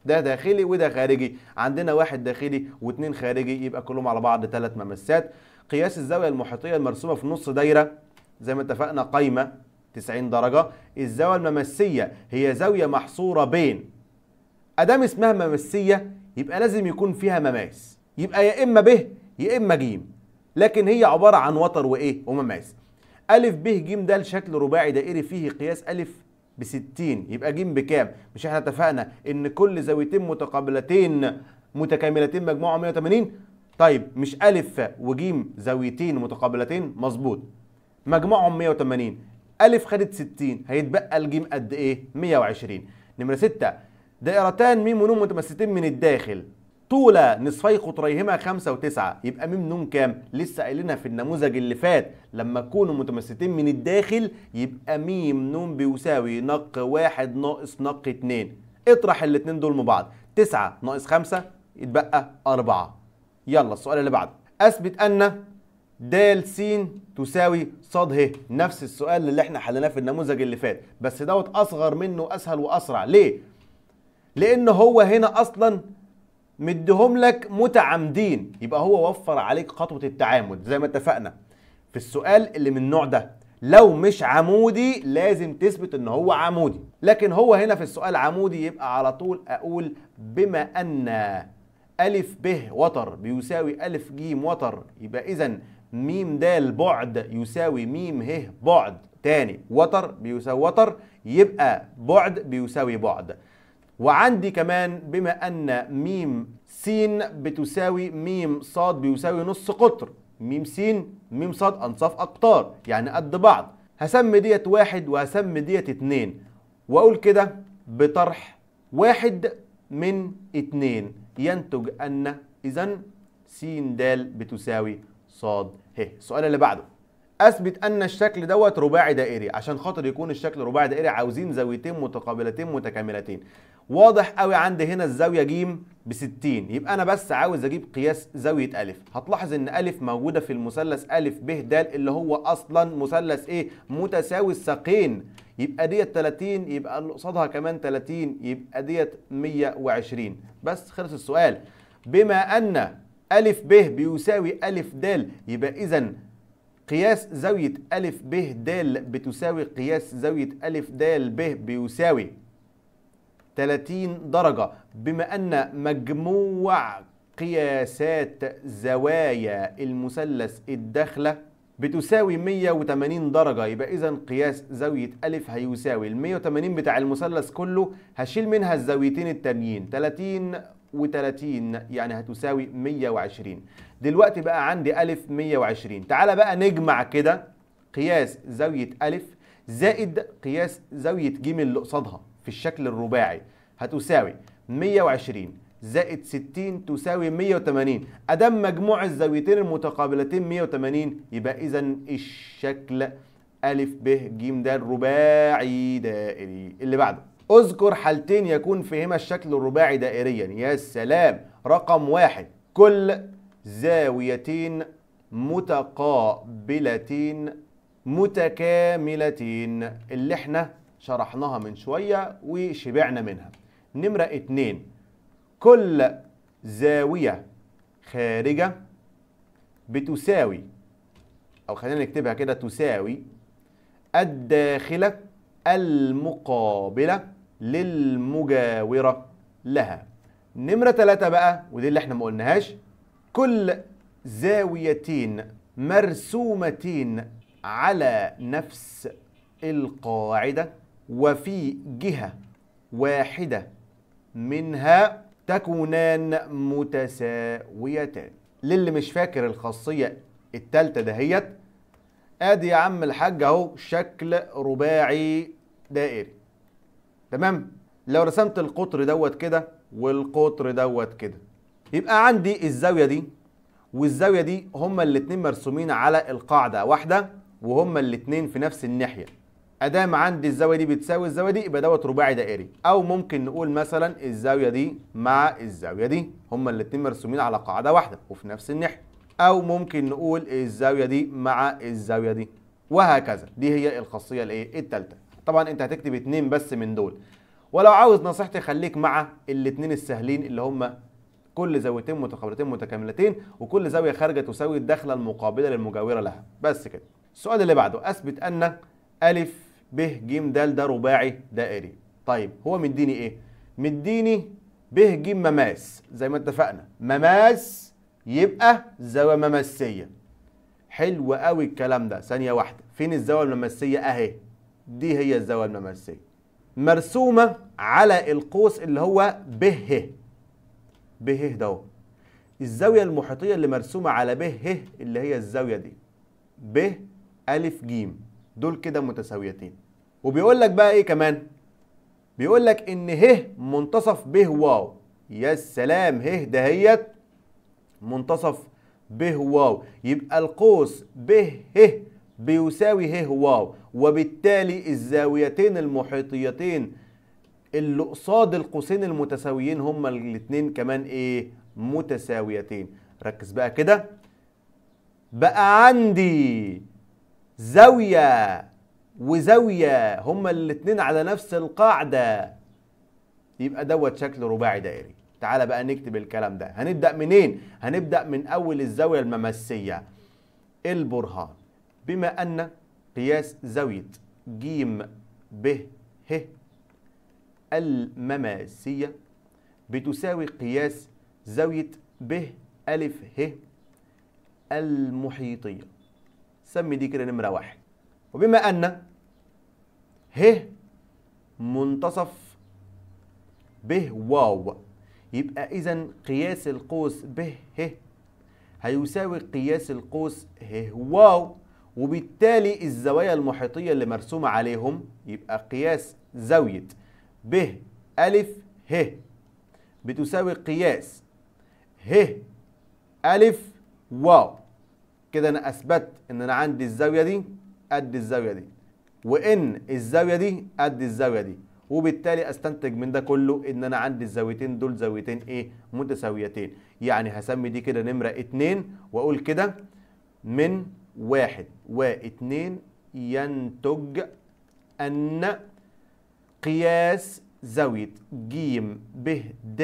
ده داخلي وده خارجي عندنا واحد داخلي واثنين خارجي يبقى كلهم على بعض ثلاث ممسات قياس الزاويه المحيطيه المرسومه في نص دايره زي ما اتفقنا قايمه 90 درجه الزاويه الممسيه هي زاويه محصوره بين ادام اسمها ممسيه يبقى لازم يكون فيها مماس يبقى يا اما ب يا اما ج لكن هي عباره عن وتر وايه ومماس أ ب ج ده شكل رباعي دائري فيه قياس أ ب 60 يبقى ج بكام؟ مش احنا اتفقنا ان كل زاويتين متقابلتين متكاملتين مجموعهم 180 طيب مش ألف وج زاويتين متقابلتين مظبوط مجموعهم 180 ألف خدت 60 هيتبقى الج قد إيه؟ 120 نمرة 6 دائرتان م ونون متمثلتين من الداخل طول نصفي قطريهما خمسة وتسعة يبقى ميم نون كام؟ لسه قايلينها في النموذج اللي فات لما تكونوا متمسكين من الداخل يبقى ميم نون بيساوي نق واحد ناقص نق اتنين اطرح الاتنين دول مع بعض تسعة ناقص خمسة يتبقى أربعة يلا السؤال اللي بعده أثبت أن د س تساوي ص ه نفس السؤال اللي احنا حليناه في النموذج اللي فات بس دوت أصغر منه أسهل وأسرع ليه؟ لأن هو هنا أصلا مديهم لك متعمدين يبقى هو وفر عليك خطوه التعامد زي ما اتفقنا في السؤال اللي من النوع ده لو مش عمودي لازم تثبت ان هو عمودي لكن هو هنا في السؤال عمودي يبقى على طول اقول بما ان ألف ب وتر بيساوي ألف ج وتر يبقى إذا ميم د بعد يساوي ميم ه بعد تاني وتر بيساوي وتر يبقى بعد بيساوي بعد وعندي كمان بما أن ميم سين بتساوي ميم صاد بيساوي نص قطر ميم سين ميم صاد أنصاف أقطار يعني قد بعض هسمي ديت واحد وهسمي ديت اتنين وأقول كده بطرح واحد من اتنين ينتج أن إذا س د بتساوي ص ه السؤال اللي بعده اثبت ان الشكل دوت رباعي دائري عشان خاطر يكون الشكل رباعي دائري عاوزين زاويتين متقابلتين متكاملتين واضح قوي عندي هنا الزاويه ج ب 60 يبقى انا بس عاوز اجيب قياس زاويه الف هتلاحظ ان الف موجوده في المثلث الف ب د اللي هو اصلا مثلث ايه متساوي الساقين يبقى ديت 30 يبقى اللي قصادها كمان 30 يبقى ديت 120 بس خلص السؤال بما ان ألف ب بيساوي ألف د يبقى إذا قياس زاوية ألف ب د بتساوي قياس زاوية ألف د ب بيساوي 30 درجة بما أن مجموع قياسات زوايا المثلث الداخلة بتساوي 180 درجة يبقى إذا قياس زاوية أ هيساوي ال 180 بتاع المثلث كله هشيل منها الزاويتين التانيين 30 و30 يعني هتساوي 120 دلوقتي بقى عندي أ 120 تعالى بقى نجمع كده قياس زاوية أ زائد قياس زاوية ج اللي قصادها في الشكل الرباعي هتساوي 120 زائد 60 تساوي 180 ادام مجموع الزاويتين المتقابلتين 180 يبقى اذا الشكل أ ب ج د رباعي دائري اللي بعده اذكر حالتين يكون فيهما الشكل الرباعي دائريا يا سلام رقم واحد كل زاويتين متقابلتين متكاملتين اللي احنا شرحناها من شوية وشبعنا منها نمرة اتنين كل زاوية خارجة بتساوي أو خلينا نكتبها كده تساوي الداخلة المقابلة للمجاورة لها نمرة تلاتة بقى ودي اللي احنا ما قلناهاش كل زاويتين مرسومتين على نفس القاعدة وفي جهة واحدة منها تكونان متساويتان للي مش فاكر الخاصية التالتة دهيت ادي يا عم الحاج اهو شكل رباعي دائري تمام لو رسمت القطر دوت كده والقطر دوت كده يبقى عندي الزاوية دي والزاوية دي هما الاتنين مرسومين على القاعدة واحدة وهما الاتنين في نفس الناحية ادام عندي الزاويه دي بتساوي الزاويه دي يبقى دوت رباعي دائري او ممكن نقول مثلا الزاويه دي مع الزاويه دي هما الاثنين مرسومين على قاعده واحده وفي نفس الناحيه او ممكن نقول الزاويه دي مع الزاويه دي وهكذا دي هي الخاصيه الايه الثالثه طبعا انت هتكتب اثنين بس من دول ولو عاوز نصيحتي خليك مع الاثنين السهلين اللي هما كل زاويتين متقابلتين متكاملتين وكل زاويه خارجه تساوي الدخله المقابله للمجاوره لها بس كده السؤال اللي بعده اثبت ان الف ب ج د ده رباعي دائري طيب هو مديني ايه مديني ب ج مماس زي ما اتفقنا مماس يبقى زاويه مماسيه حلو قوي الكلام ده ثانيه واحده فين الزاويه المماسيه اهي دي هي الزاويه المماسيه مرسومة على القوس اللي هو به به ده الزاوية المحيطية اللي مرسومة على به اللي هي الزاوية دي ب ا ج دول كده متساويتين وبيقول لك بقى ايه كمان بيقول لك ان ه منتصف ب واو يا سلام ه دهيت منتصف ب واو يبقى القوس ب ه بيساوي ه واو وبالتالي الزاويتين المحيطيتين اللي قصاد القوسين المتساويين هما الاثنين كمان ايه متساويتين ركز بقى كده بقى عندي زاوية وزاوية هما الاتنين على نفس القاعدة يبقى دوت شكل رباعي دائري تعالى بقى نكتب الكلام ده هنبدأ منين؟ هنبدأ من أول الزاوية الممسية البرهان بما أن قياس زاوية ج ب ه المماسية بتساوي قياس زاوية ب أ ه المحيطية سمي دي كده نمرة واحد وبما أن ه منتصف ب واو يبقى إذا قياس القوس ب ه هيساوي قياس القوس ه واو وبالتالي الزوايا المحيطية اللي مرسومة عليهم يبقى قياس زاوية ب ألف ه بتساوي قياس ه ألف واو كده انا اثبت ان انا عندي الزاويه دي قد الزاويه دي وان الزاويه دي قد الزاويه دي وبالتالي استنتج من ده كله ان انا عندي الزاويتين دول زاويتين ايه متساويتين يعني هسمي دي كده نمره اتنين واقول كده من واحد واتنين ينتج ان قياس زاويه ج ب د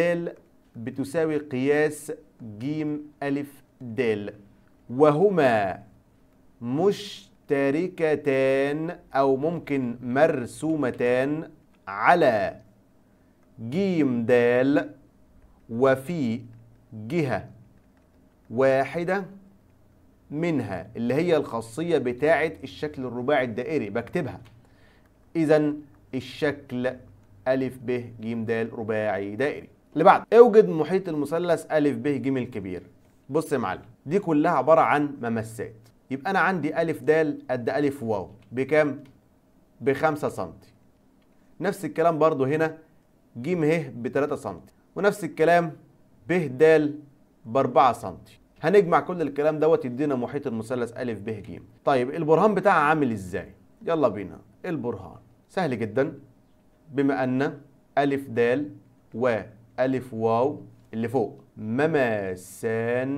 بتساوي قياس ج أ د وهما مشتركتان أو ممكن مرسومتان على جيم دال وفي جهة واحدة منها اللي هي الخاصية بتاعة الشكل الرباعي الدائري بكتبها إذا الشكل ألف ب ج د رباعي دائري اللي بعد اوجد محيط المثلث ألف ب ج الكبير بص يا معلم دي كلها عبارة عن ممسات يبقى أنا عندي ألف د قد ألف واو بكام؟ بخمسة سنتي نفس الكلام برضو هنا ج ه بتلاتة سنتي ونفس الكلام ب د بأربعة سنتي هنجمع كل الكلام دوت يدينا محيط المثلث أ ب ج طيب البرهان بتاعها عامل إزاي؟ يلا بينا البرهان سهل جدا بما أن ألف د وألف واو اللي فوق مماسان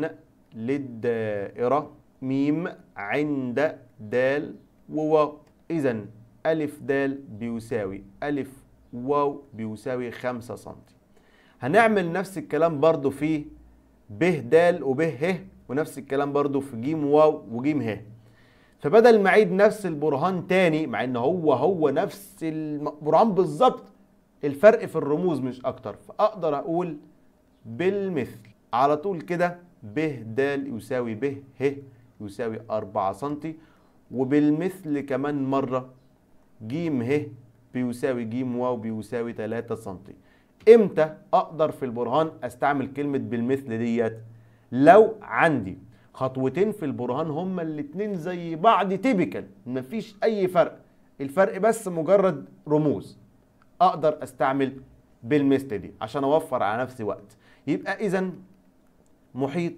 للدائرة ميم عند دال وواو إذا ألف دال بيساوي ألف واو بيساوي 5 سم هنعمل نفس الكلام برضو في ب د وب ه ونفس الكلام برضو في ج واو وج ه فبدل ما اعيد نفس البرهان تاني مع ان هو هو نفس البرهان بالظبط الفرق في الرموز مش اكتر فاقدر اقول بالمثل على طول كده ب د يساوي ب ه يساوي 4 سم وبالمثل كمان مرة ج ه بيساوي ج واو بيساوي 3 سم امتى اقدر في البرهان استعمل كلمة بالمثل ديت لو عندي خطوتين في البرهان هما الاتنين زي بعض تيبيكال مفيش اي فرق الفرق بس مجرد رموز اقدر استعمل بالمثل دي عشان اوفر على نفسي وقت يبقى اذا محيط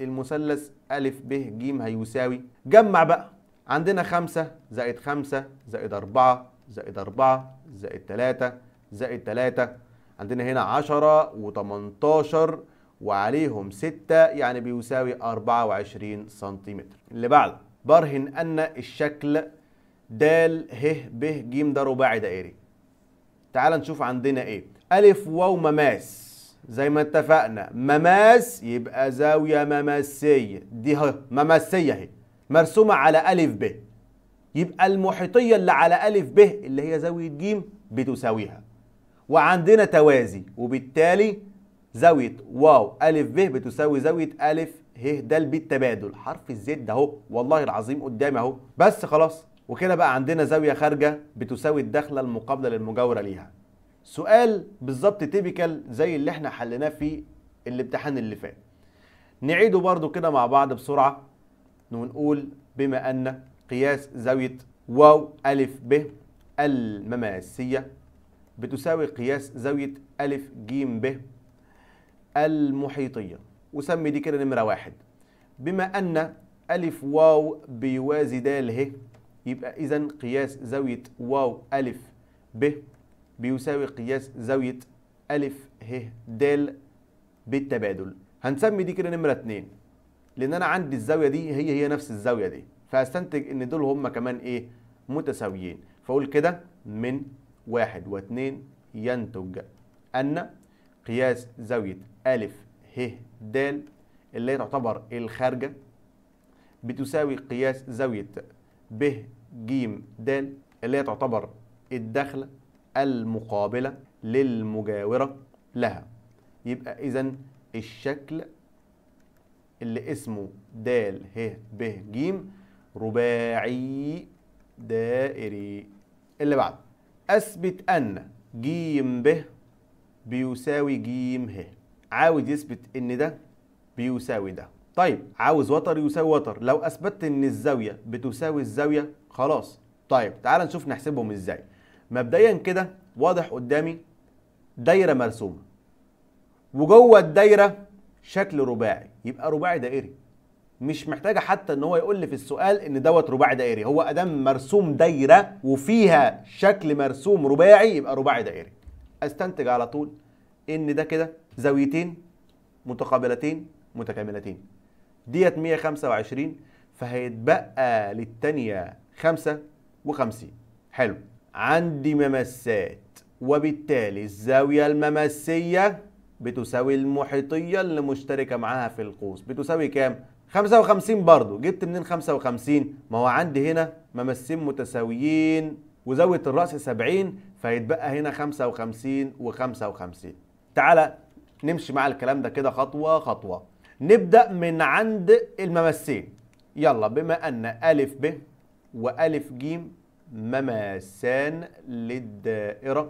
المثلث أ ب ج هيساوي جمع بقى عندنا 5 زائد 5 زائد 4 زائد 4 زائد 3 زائد 3 عندنا هنا 10 و18 وعليهم 6 يعني بيساوي 24 سنتيمتر اللي بعده برهن أن الشكل د ه ب ج ده رباعي دائري تعال نشوف عندنا ايه ألف واو مماس زي ما اتفقنا مماس يبقى زاوية مماسية دي ها مماسية اهي مرسومة على ألف ب يبقى المحيطية اللي على ألف ب اللي هي زاوية ج بتساويها وعندنا توازي وبالتالي زاوية واو ألف ب بتساوي زاوية ألف ه ده بالتبادل حرف الزد ده اهو والله العظيم قدامي اهو بس خلاص وكده بقى عندنا زاوية خارجة بتساوي الدخلة المقابلة للمجاورة ليها سؤال بالظبط تيبيكال زي اللي احنا حليناه في الامتحان اللي فات نعيده برضو كده مع بعض بسرعة ونقول بما أن قياس زاوية واو ألف ب المماسية بتساوي قياس زاوية ألف جيم ب المحيطية وسمي دي كده نمرة واحد بما أن ألف واو بيوازي د ه يبقى إذا قياس زاوية واو ألف ب بيساوي قياس زاوية أ ه د بالتبادل هنسمي دي كده نمرة اتنين لأن أنا عندي الزاوية دي هي هي نفس الزاوية دي فهستنتج إن دول هما كمان إيه متساويين فأقول كده من واحد واتنين ينتج أن قياس زاوية أ ه د اللي هي تعتبر الخارجة بتساوي قياس زاوية ب ج د اللي هي تعتبر الداخله المقابلة للمجاورة لها يبقى إذا الشكل اللي اسمه د ه ب ج رباعي دائري اللي بعد أثبت أن ج ب بيساوي ج ه عاوز يثبت إن ده بيساوي ده طيب عاوز وتر يساوي وتر لو أثبتت إن الزاوية بتساوي الزاوية خلاص طيب تعال نشوف نحسبهم إزاي مبدئيا كده واضح قدامي دايره مرسومه وجوه الدايره شكل رباعي يبقى رباعي دائري مش محتاجه حتى ان هو يقول لي في السؤال ان دوت رباعي دائري هو ادام مرسوم دايره وفيها شكل مرسوم رباعي يبقى رباعي دائري استنتج على طول ان ده كده زاويتين متقابلتين متكاملتين ديت 125 فهيتبقى للثانيه 55 حلو عندي ممسات وبالتالي الزاوية الممسية بتساوي المحيطية اللي مشتركة معاها في القوس بتساوي كام؟ 55 برضه جبت منين 55 ما هو عندي هنا ممسين متساويين وزاوية الرأس 70 فهيتبقى هنا 55 و55 تعالى نمشي مع الكلام ده كده خطوة خطوة نبدأ من عند الممسين يلا بما أن ألف ب وألف جيم مماسان للدائرة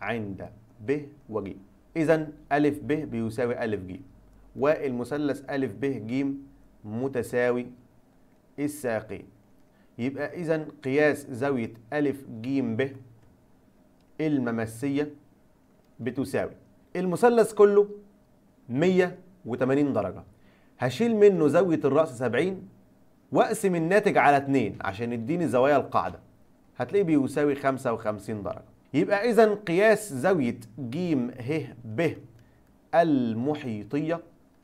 عند ب وج إذا أ ب بيساوي أ ج والمثلث أ ب ج متساوي الساقين يبقى إذا قياس زاوية أ ج ب الممسية بتساوي المثلث كله 180 درجة هشيل منه زاوية الرأس 70 وأقسم الناتج على 2 عشان يديني زوايا القاعدة هتلاقيه بيساوي 55 درجة يبقى إذا قياس زاوية ج ه ب المحيطية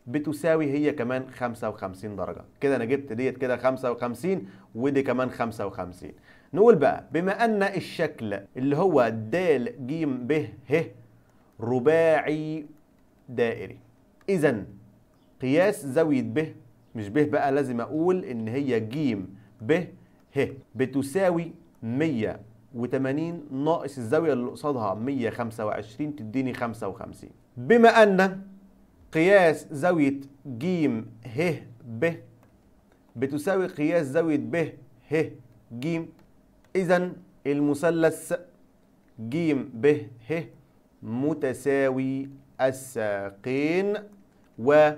بتساوي هي كمان 55 درجة كده أنا جبت ديت كده 55 ودي كمان 55 نقول بقى بما أن الشكل اللي هو د ج ب ه رباعي دائري إذا قياس زاوية ب مش ب بقى لازم أقول إن هي ج ب ه بتساوي 180 ناقص الزاوية اللي قصادها 125 تديني 55 بما أن قياس زاوية ج ه ب بتساوي قياس زاوية ب ه ج إذا المثلث ج ب ه متساوي الساقين و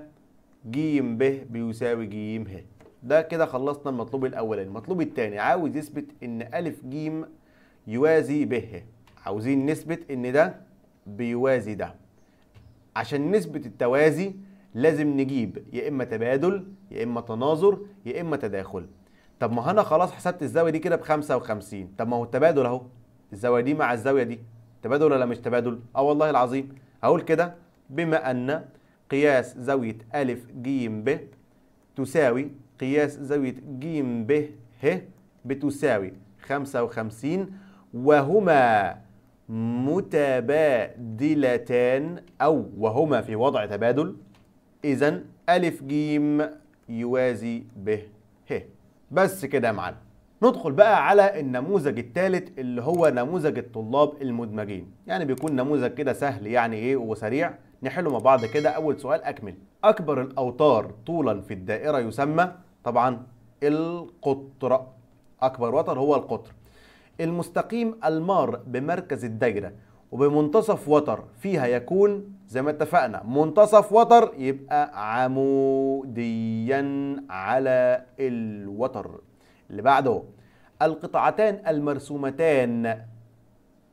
ج ب بيساوي ج ه ده كده خلصنا المطلوب الاولاني المطلوب الثاني عاوز يثبت ان ا ج يوازي ب عاوزين نثبت ان ده بيوازي ده عشان نثبت التوازي لازم نجيب يا اما تبادل يا اما تناظر يا اما تداخل طب ما انا خلاص حسبت الزاويه دي كده ب 55 طب ما هو التبادل اهو الزاويه دي مع الزاويه دي تبادل ولا مش تبادل اه والله العظيم اقول كده بما ان قياس زاويه ا ج ب تساوي قياس زاوية ج ب ه بتساوي 55 وهما متبادلتان أو وهما في وضع تبادل إذا ألف ج يوازي ب ه بس كده يا معلم ندخل بقى على النموذج الثالث اللي هو نموذج الطلاب المدمجين يعني بيكون نموذج كده سهل يعني ايه وسريع نحله مع بعض كده اول سؤال اكمل اكبر الاوتار طولا في الدائره يسمى طبعا القطر أكبر وتر هو القطر المستقيم المار بمركز الدايرة وبمنتصف وتر فيها يكون زي ما اتفقنا منتصف وتر يبقى عموديا على الوتر اللي بعده القطعتان المرسومتان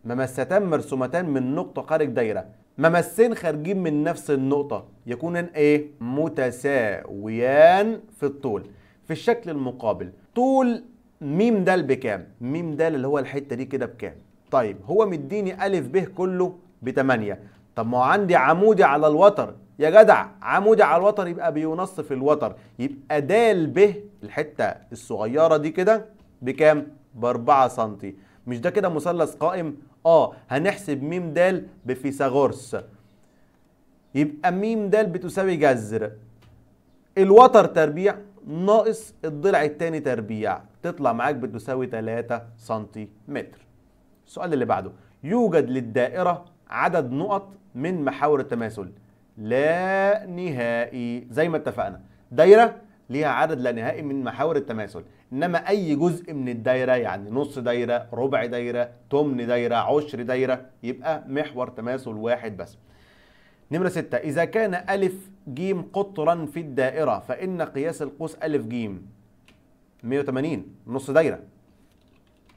ممستان مرسومتان من نقطة خارج دايرة ممسين خارجين من نفس النقطة يكون ايه متساويان في الطول في الشكل المقابل طول ميم د بكام ميم د اللي هو الحتة دي كده بكام طيب هو مديني ألف ب كله ب 8 طب ما هو عندي عمودي على الوتر يا جدع عمودي على الوتر يبقى بينصف الوتر يبقى د ب الحتة الصغيرة دي كده بكام ب 4 سم مش ده كده مثلث قائم اه هنحسب م د بفيثاغورس يبقى م د بتساوي جذر الوتر تربيع ناقص الضلع الثاني تربيع تطلع معاك بتساوي 3 سنتيمتر السؤال اللي بعده يوجد للدائرة عدد نقط من محاور التماثل لا نهائي زي ما اتفقنا دايرة ليها عدد لا نهائي من محاور التماثل انما اي جزء من الدايره يعني نص دايره ربع دايره تمن دايره عشر دايره يبقى محور تماثل واحد بس نمرة ستة إذا كان ألف جيم قطرا في الدائرة فإن قياس القوس ألف جيم 180 نص دايرة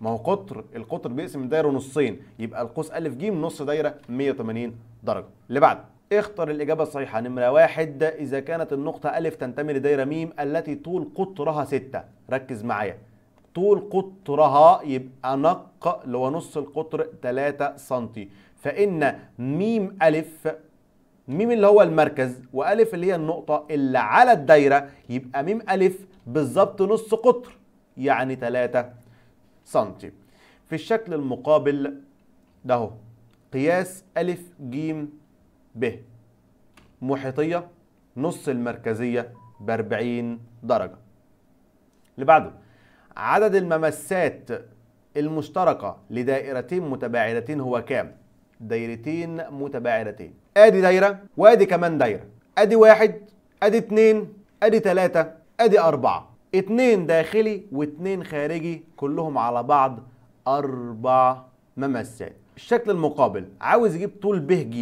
ما هو قطر القطر بيقسم الدايرة نصين يبقى القوس ألف جيم نص دايرة 180 درجة اللي بعده اختر الإجابة الصحيحة نمرة واحد إذا كانت النقطة ألف تنتمي لدايرة ميم التي طول قطرها ستة ركز معايا طول قطرها يبقى نق اللي هو نص القطر 3 سنتي فإن ميم ألف ميم اللي هو المركز وألف اللي هي النقطة اللي على الدايرة يبقى ميم ألف بالظبط نص قطر يعني 3 سنتي في الشكل المقابل ده قياس ألف جيم ب محيطية نص المركزية ب 40 درجة اللي بعده عدد الممسات المشتركة لدائرتين متباعدتين هو كام؟ دايرتين متباعدتين ادي دايرة وادي كمان دايرة ادي واحد ادي اتنين ادي تلاتة ادي اربعة اتنين داخلي واتنين خارجي كلهم على بعض اربع ممسات الشكل المقابل عاوز يجيب طول ب ج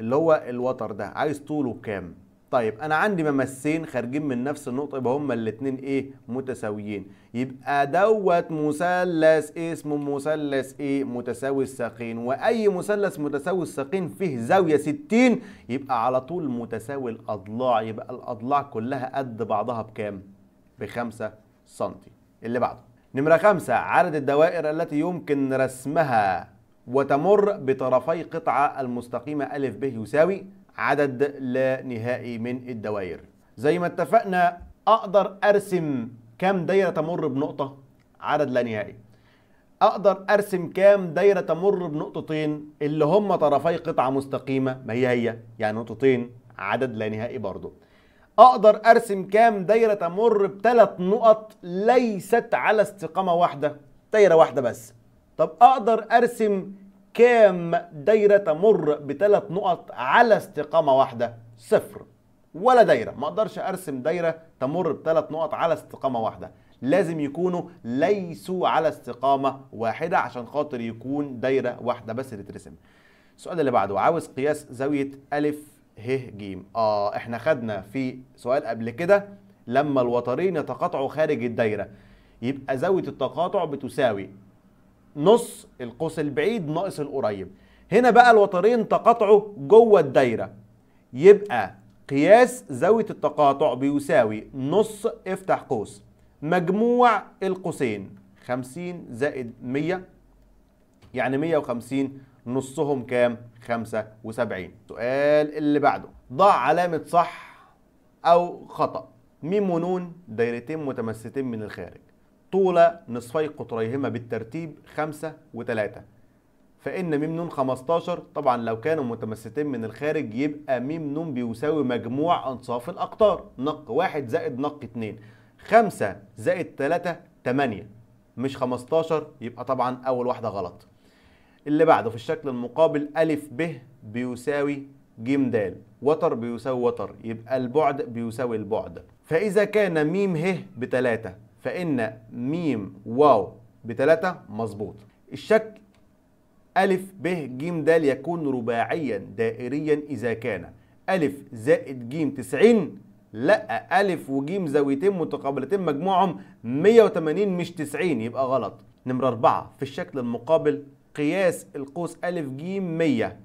اللي هو الوتر ده عايز طوله كام طيب انا عندي ممسين خارجين من نفس النقطه يبقى هما الاثنين ايه متساويين يبقى دوت مثلث اسمه مثلث ايه متساوي الساقين واي مثلث متساوي الساقين فيه زاويه 60 يبقى على طول متساوي الاضلاع يبقى الاضلاع كلها قد بعضها بكام ب 5 سم اللي بعده نمره 5 عدد الدوائر التي يمكن رسمها وتمر بطرفي قطعة المستقيمة أ ب يساوي عدد لا نهائي من الدوائر زي ما اتفقنا أقدر أرسم كام دايرة تمر بنقطة عدد لا نهائي أقدر أرسم كام دايرة تمر بنقطتين اللي هم طرفي قطعة مستقيمة ما هي هي يعني نقطتين عدد لا نهائي برضه أقدر أرسم كام دايرة تمر بثلاث نقط ليست على استقامة واحدة دايرة واحدة بس طب اقدر ارسم كام دايرة تمر بثلاث نقط على استقامة واحدة صفر ولا دايرة ما اقدرش ارسم دايرة تمر بثلاث نقط على استقامة واحدة لازم يكونوا ليسوا على استقامة واحدة عشان خاطر يكون دايرة واحدة بس اللي تترسم. السؤال اللي بعده عاوز قياس زاوية ألف ه ج اه احنا خدنا في سؤال قبل كده لما الوترين يتقاطعوا خارج الدايرة يبقى زاوية التقاطع بتساوي نص القوس البعيد ناقص القريب هنا بقى الوترين تقاطعوا جوه الدايره يبقى قياس زاويه التقاطع بيساوي نص افتح قوس مجموع القوسين 50 زائد 100 يعني 150 نصهم كام 75 سؤال اللي بعده ضع علامه صح او خطا ميم ونون دايرتين متمستين من الخارج طول نصفي قطريهما بالترتيب خمسة وتلاتة فإن م ن 15 طبعا لو كانوا متمستين من الخارج يبقى م ن بيساوي مجموع أنصاف الأقطار نق واحد زائد نق اتنين خمسة زائد تلاتة تمانية مش 15 يبقى طبعا أول واحدة غلط اللي بعده في الشكل المقابل أ ب بيساوي ج د وتر بيساوي وتر يبقى البعد بيساوي البعد فإذا كان م ه بتلاتة فإن ميم واو بتلاتة مظبوط الشكل ألف ب ج د يكون رباعيا دائريا إذا كان ألف زائد ج 90 لا ألف وج زاويتين متقابلتين مجموعهم 180 مش 90 يبقى غلط نمرة أربعة في الشكل المقابل قياس القوس ألف ج 100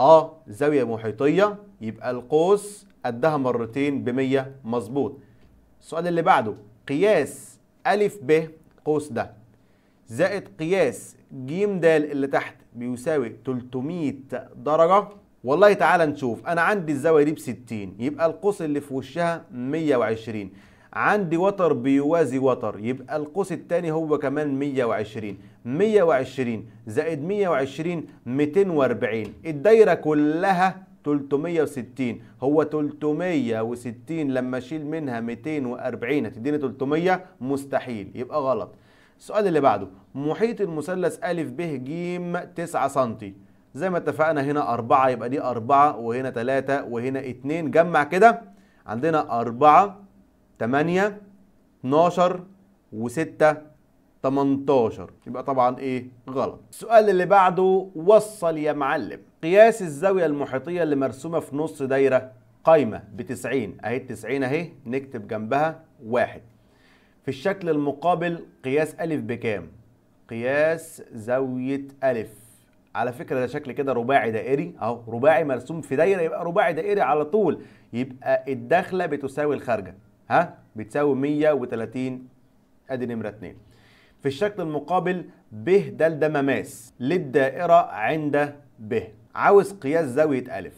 آه زاوية محيطية يبقى القوس قدها مرتين ب 100 مظبوط السؤال اللي بعده قياس ألف ب قوس ده زائد قياس ج د اللي تحت بيساوي 300 درجة والله تعالى نشوف أنا عندي الزاوية دي ب 60 يبقى القوس اللي في وشها 120 عندي وتر بيوازي وتر يبقى القوس الثاني هو كمان 120 120 زائد 120 240 الدايرة كلها 360 هو 360 لما اشيل منها 240 هتديني 300 مستحيل يبقى غلط السؤال اللي بعده محيط المثلث أ ب ج 9 سم زي ما اتفقنا هنا 4 يبقى دي 4 وهنا 3 وهنا 2 جمع كده عندنا 4 8 12 و6 18 يبقى طبعا ايه غلط السؤال اللي بعده وصل يا معلم قياس الزاوية المحيطية اللي مرسومة في نص دايرة قايمة بتسعين اهي التسعين اهي نكتب جنبها واحد في الشكل المقابل قياس ألف بكام؟ قياس زاوية ألف على فكرة ده شكل كده رباعي دائري اهو رباعي مرسوم في دايرة يبقى رباعي دائري على طول يبقى الداخلة بتساوي الخارجة ها بتساوي 130 ادي نمرة 2 في الشكل المقابل ب د ده مماس للدائرة عند ب عاوز قياس زاويه الف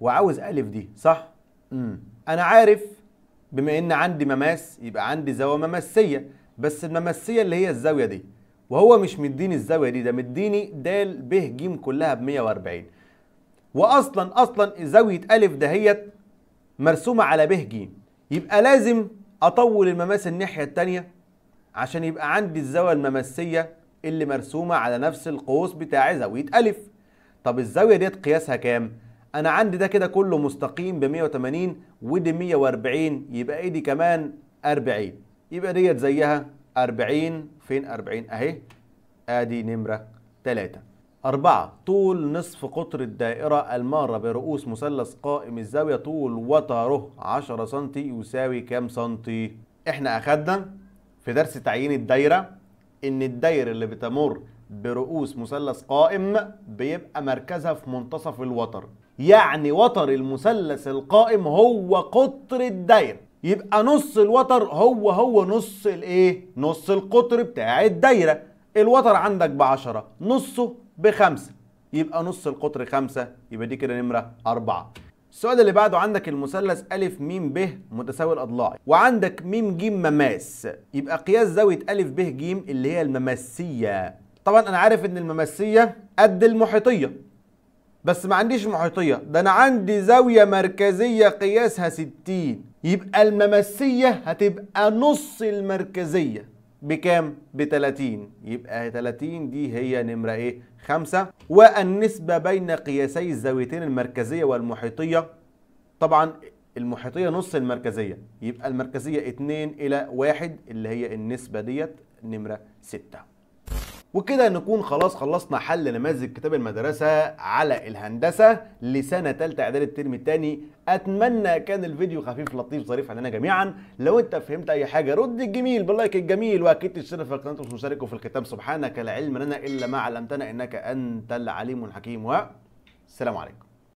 وعاوز الف دي صح امم انا عارف بما ان عندي مماس يبقى عندي زاويه مماسيه بس المماسيه اللي هي الزاويه دي وهو مش مديني الزاويه دي ده مديني د ب ج كلها ب 140 واصلا اصلا زاويه الف دهيت مرسومه على ب ج يبقى لازم اطول المماس الناحيه التانية عشان يبقى عندي الزاويه المماسيه اللي مرسومه على نفس القوس بتاع زاويه الف طب الزاويه ديت قياسها كام انا عندي ده كده كله مستقيم ب 180 ودي 140 يبقى ايدي كمان 40 يبقى ديت زيها 40 فين 40 اهي ادي نمره 3 أربعة طول نصف قطر الدائرة المارة برؤوس مثلث قائم الزاوية طول وتره 10 سم يساوي كام سنتي؟ إحنا أخدنا في درس تعيين الدايرة إن الدايرة اللي بتمر برؤوس مثلث قائم بيبقى مركزها في منتصف الوتر يعني وتر المثلث القائم هو قطر الدايرة يبقى نص الوتر هو هو نص الايه نص القطر بتاع الدايرة الوتر عندك بعشرة نصه بخمسة يبقى نص القطر خمسة يبقى دي كده نمرة أربعة السؤال اللي بعده عندك المثلث ألف ميم ب متساوي الأضلاع وعندك ميم جيم مماس يبقى قياس زاوية ألف ب ج اللي هي المماسية طبعا انا عارف ان الممسيه قد المحيطيه بس ما عنديش محيطيه ده انا عندي زاويه مركزيه قياسها 60 يبقى الممسيه هتبقى نص المركزيه بكام ب 30 يبقى 30 دي هي نمره ايه 5 والنسبه بين قياسي الزاويتين المركزيه والمحيطيه طبعا المحيطيه نص المركزيه يبقى المركزيه 2 الى 1 اللي هي النسبه ديت نمره 6 وكده نكون خلاص خلصنا حل نماذج كتاب المدرسة على الهندسة لسنة تالتة إعدادي الترم التاني أتمنى كان الفيديو خفيف لطيف ظريف علينا جميعا لو أنت فهمت أي حاجة رد الجميل باللايك الجميل وأكيد تشترك في القناة وتشاركوا في الكتاب سبحانك لا علم لنا إلا ما علمتنا إنك أنت العليم الحكيم والسلام عليكم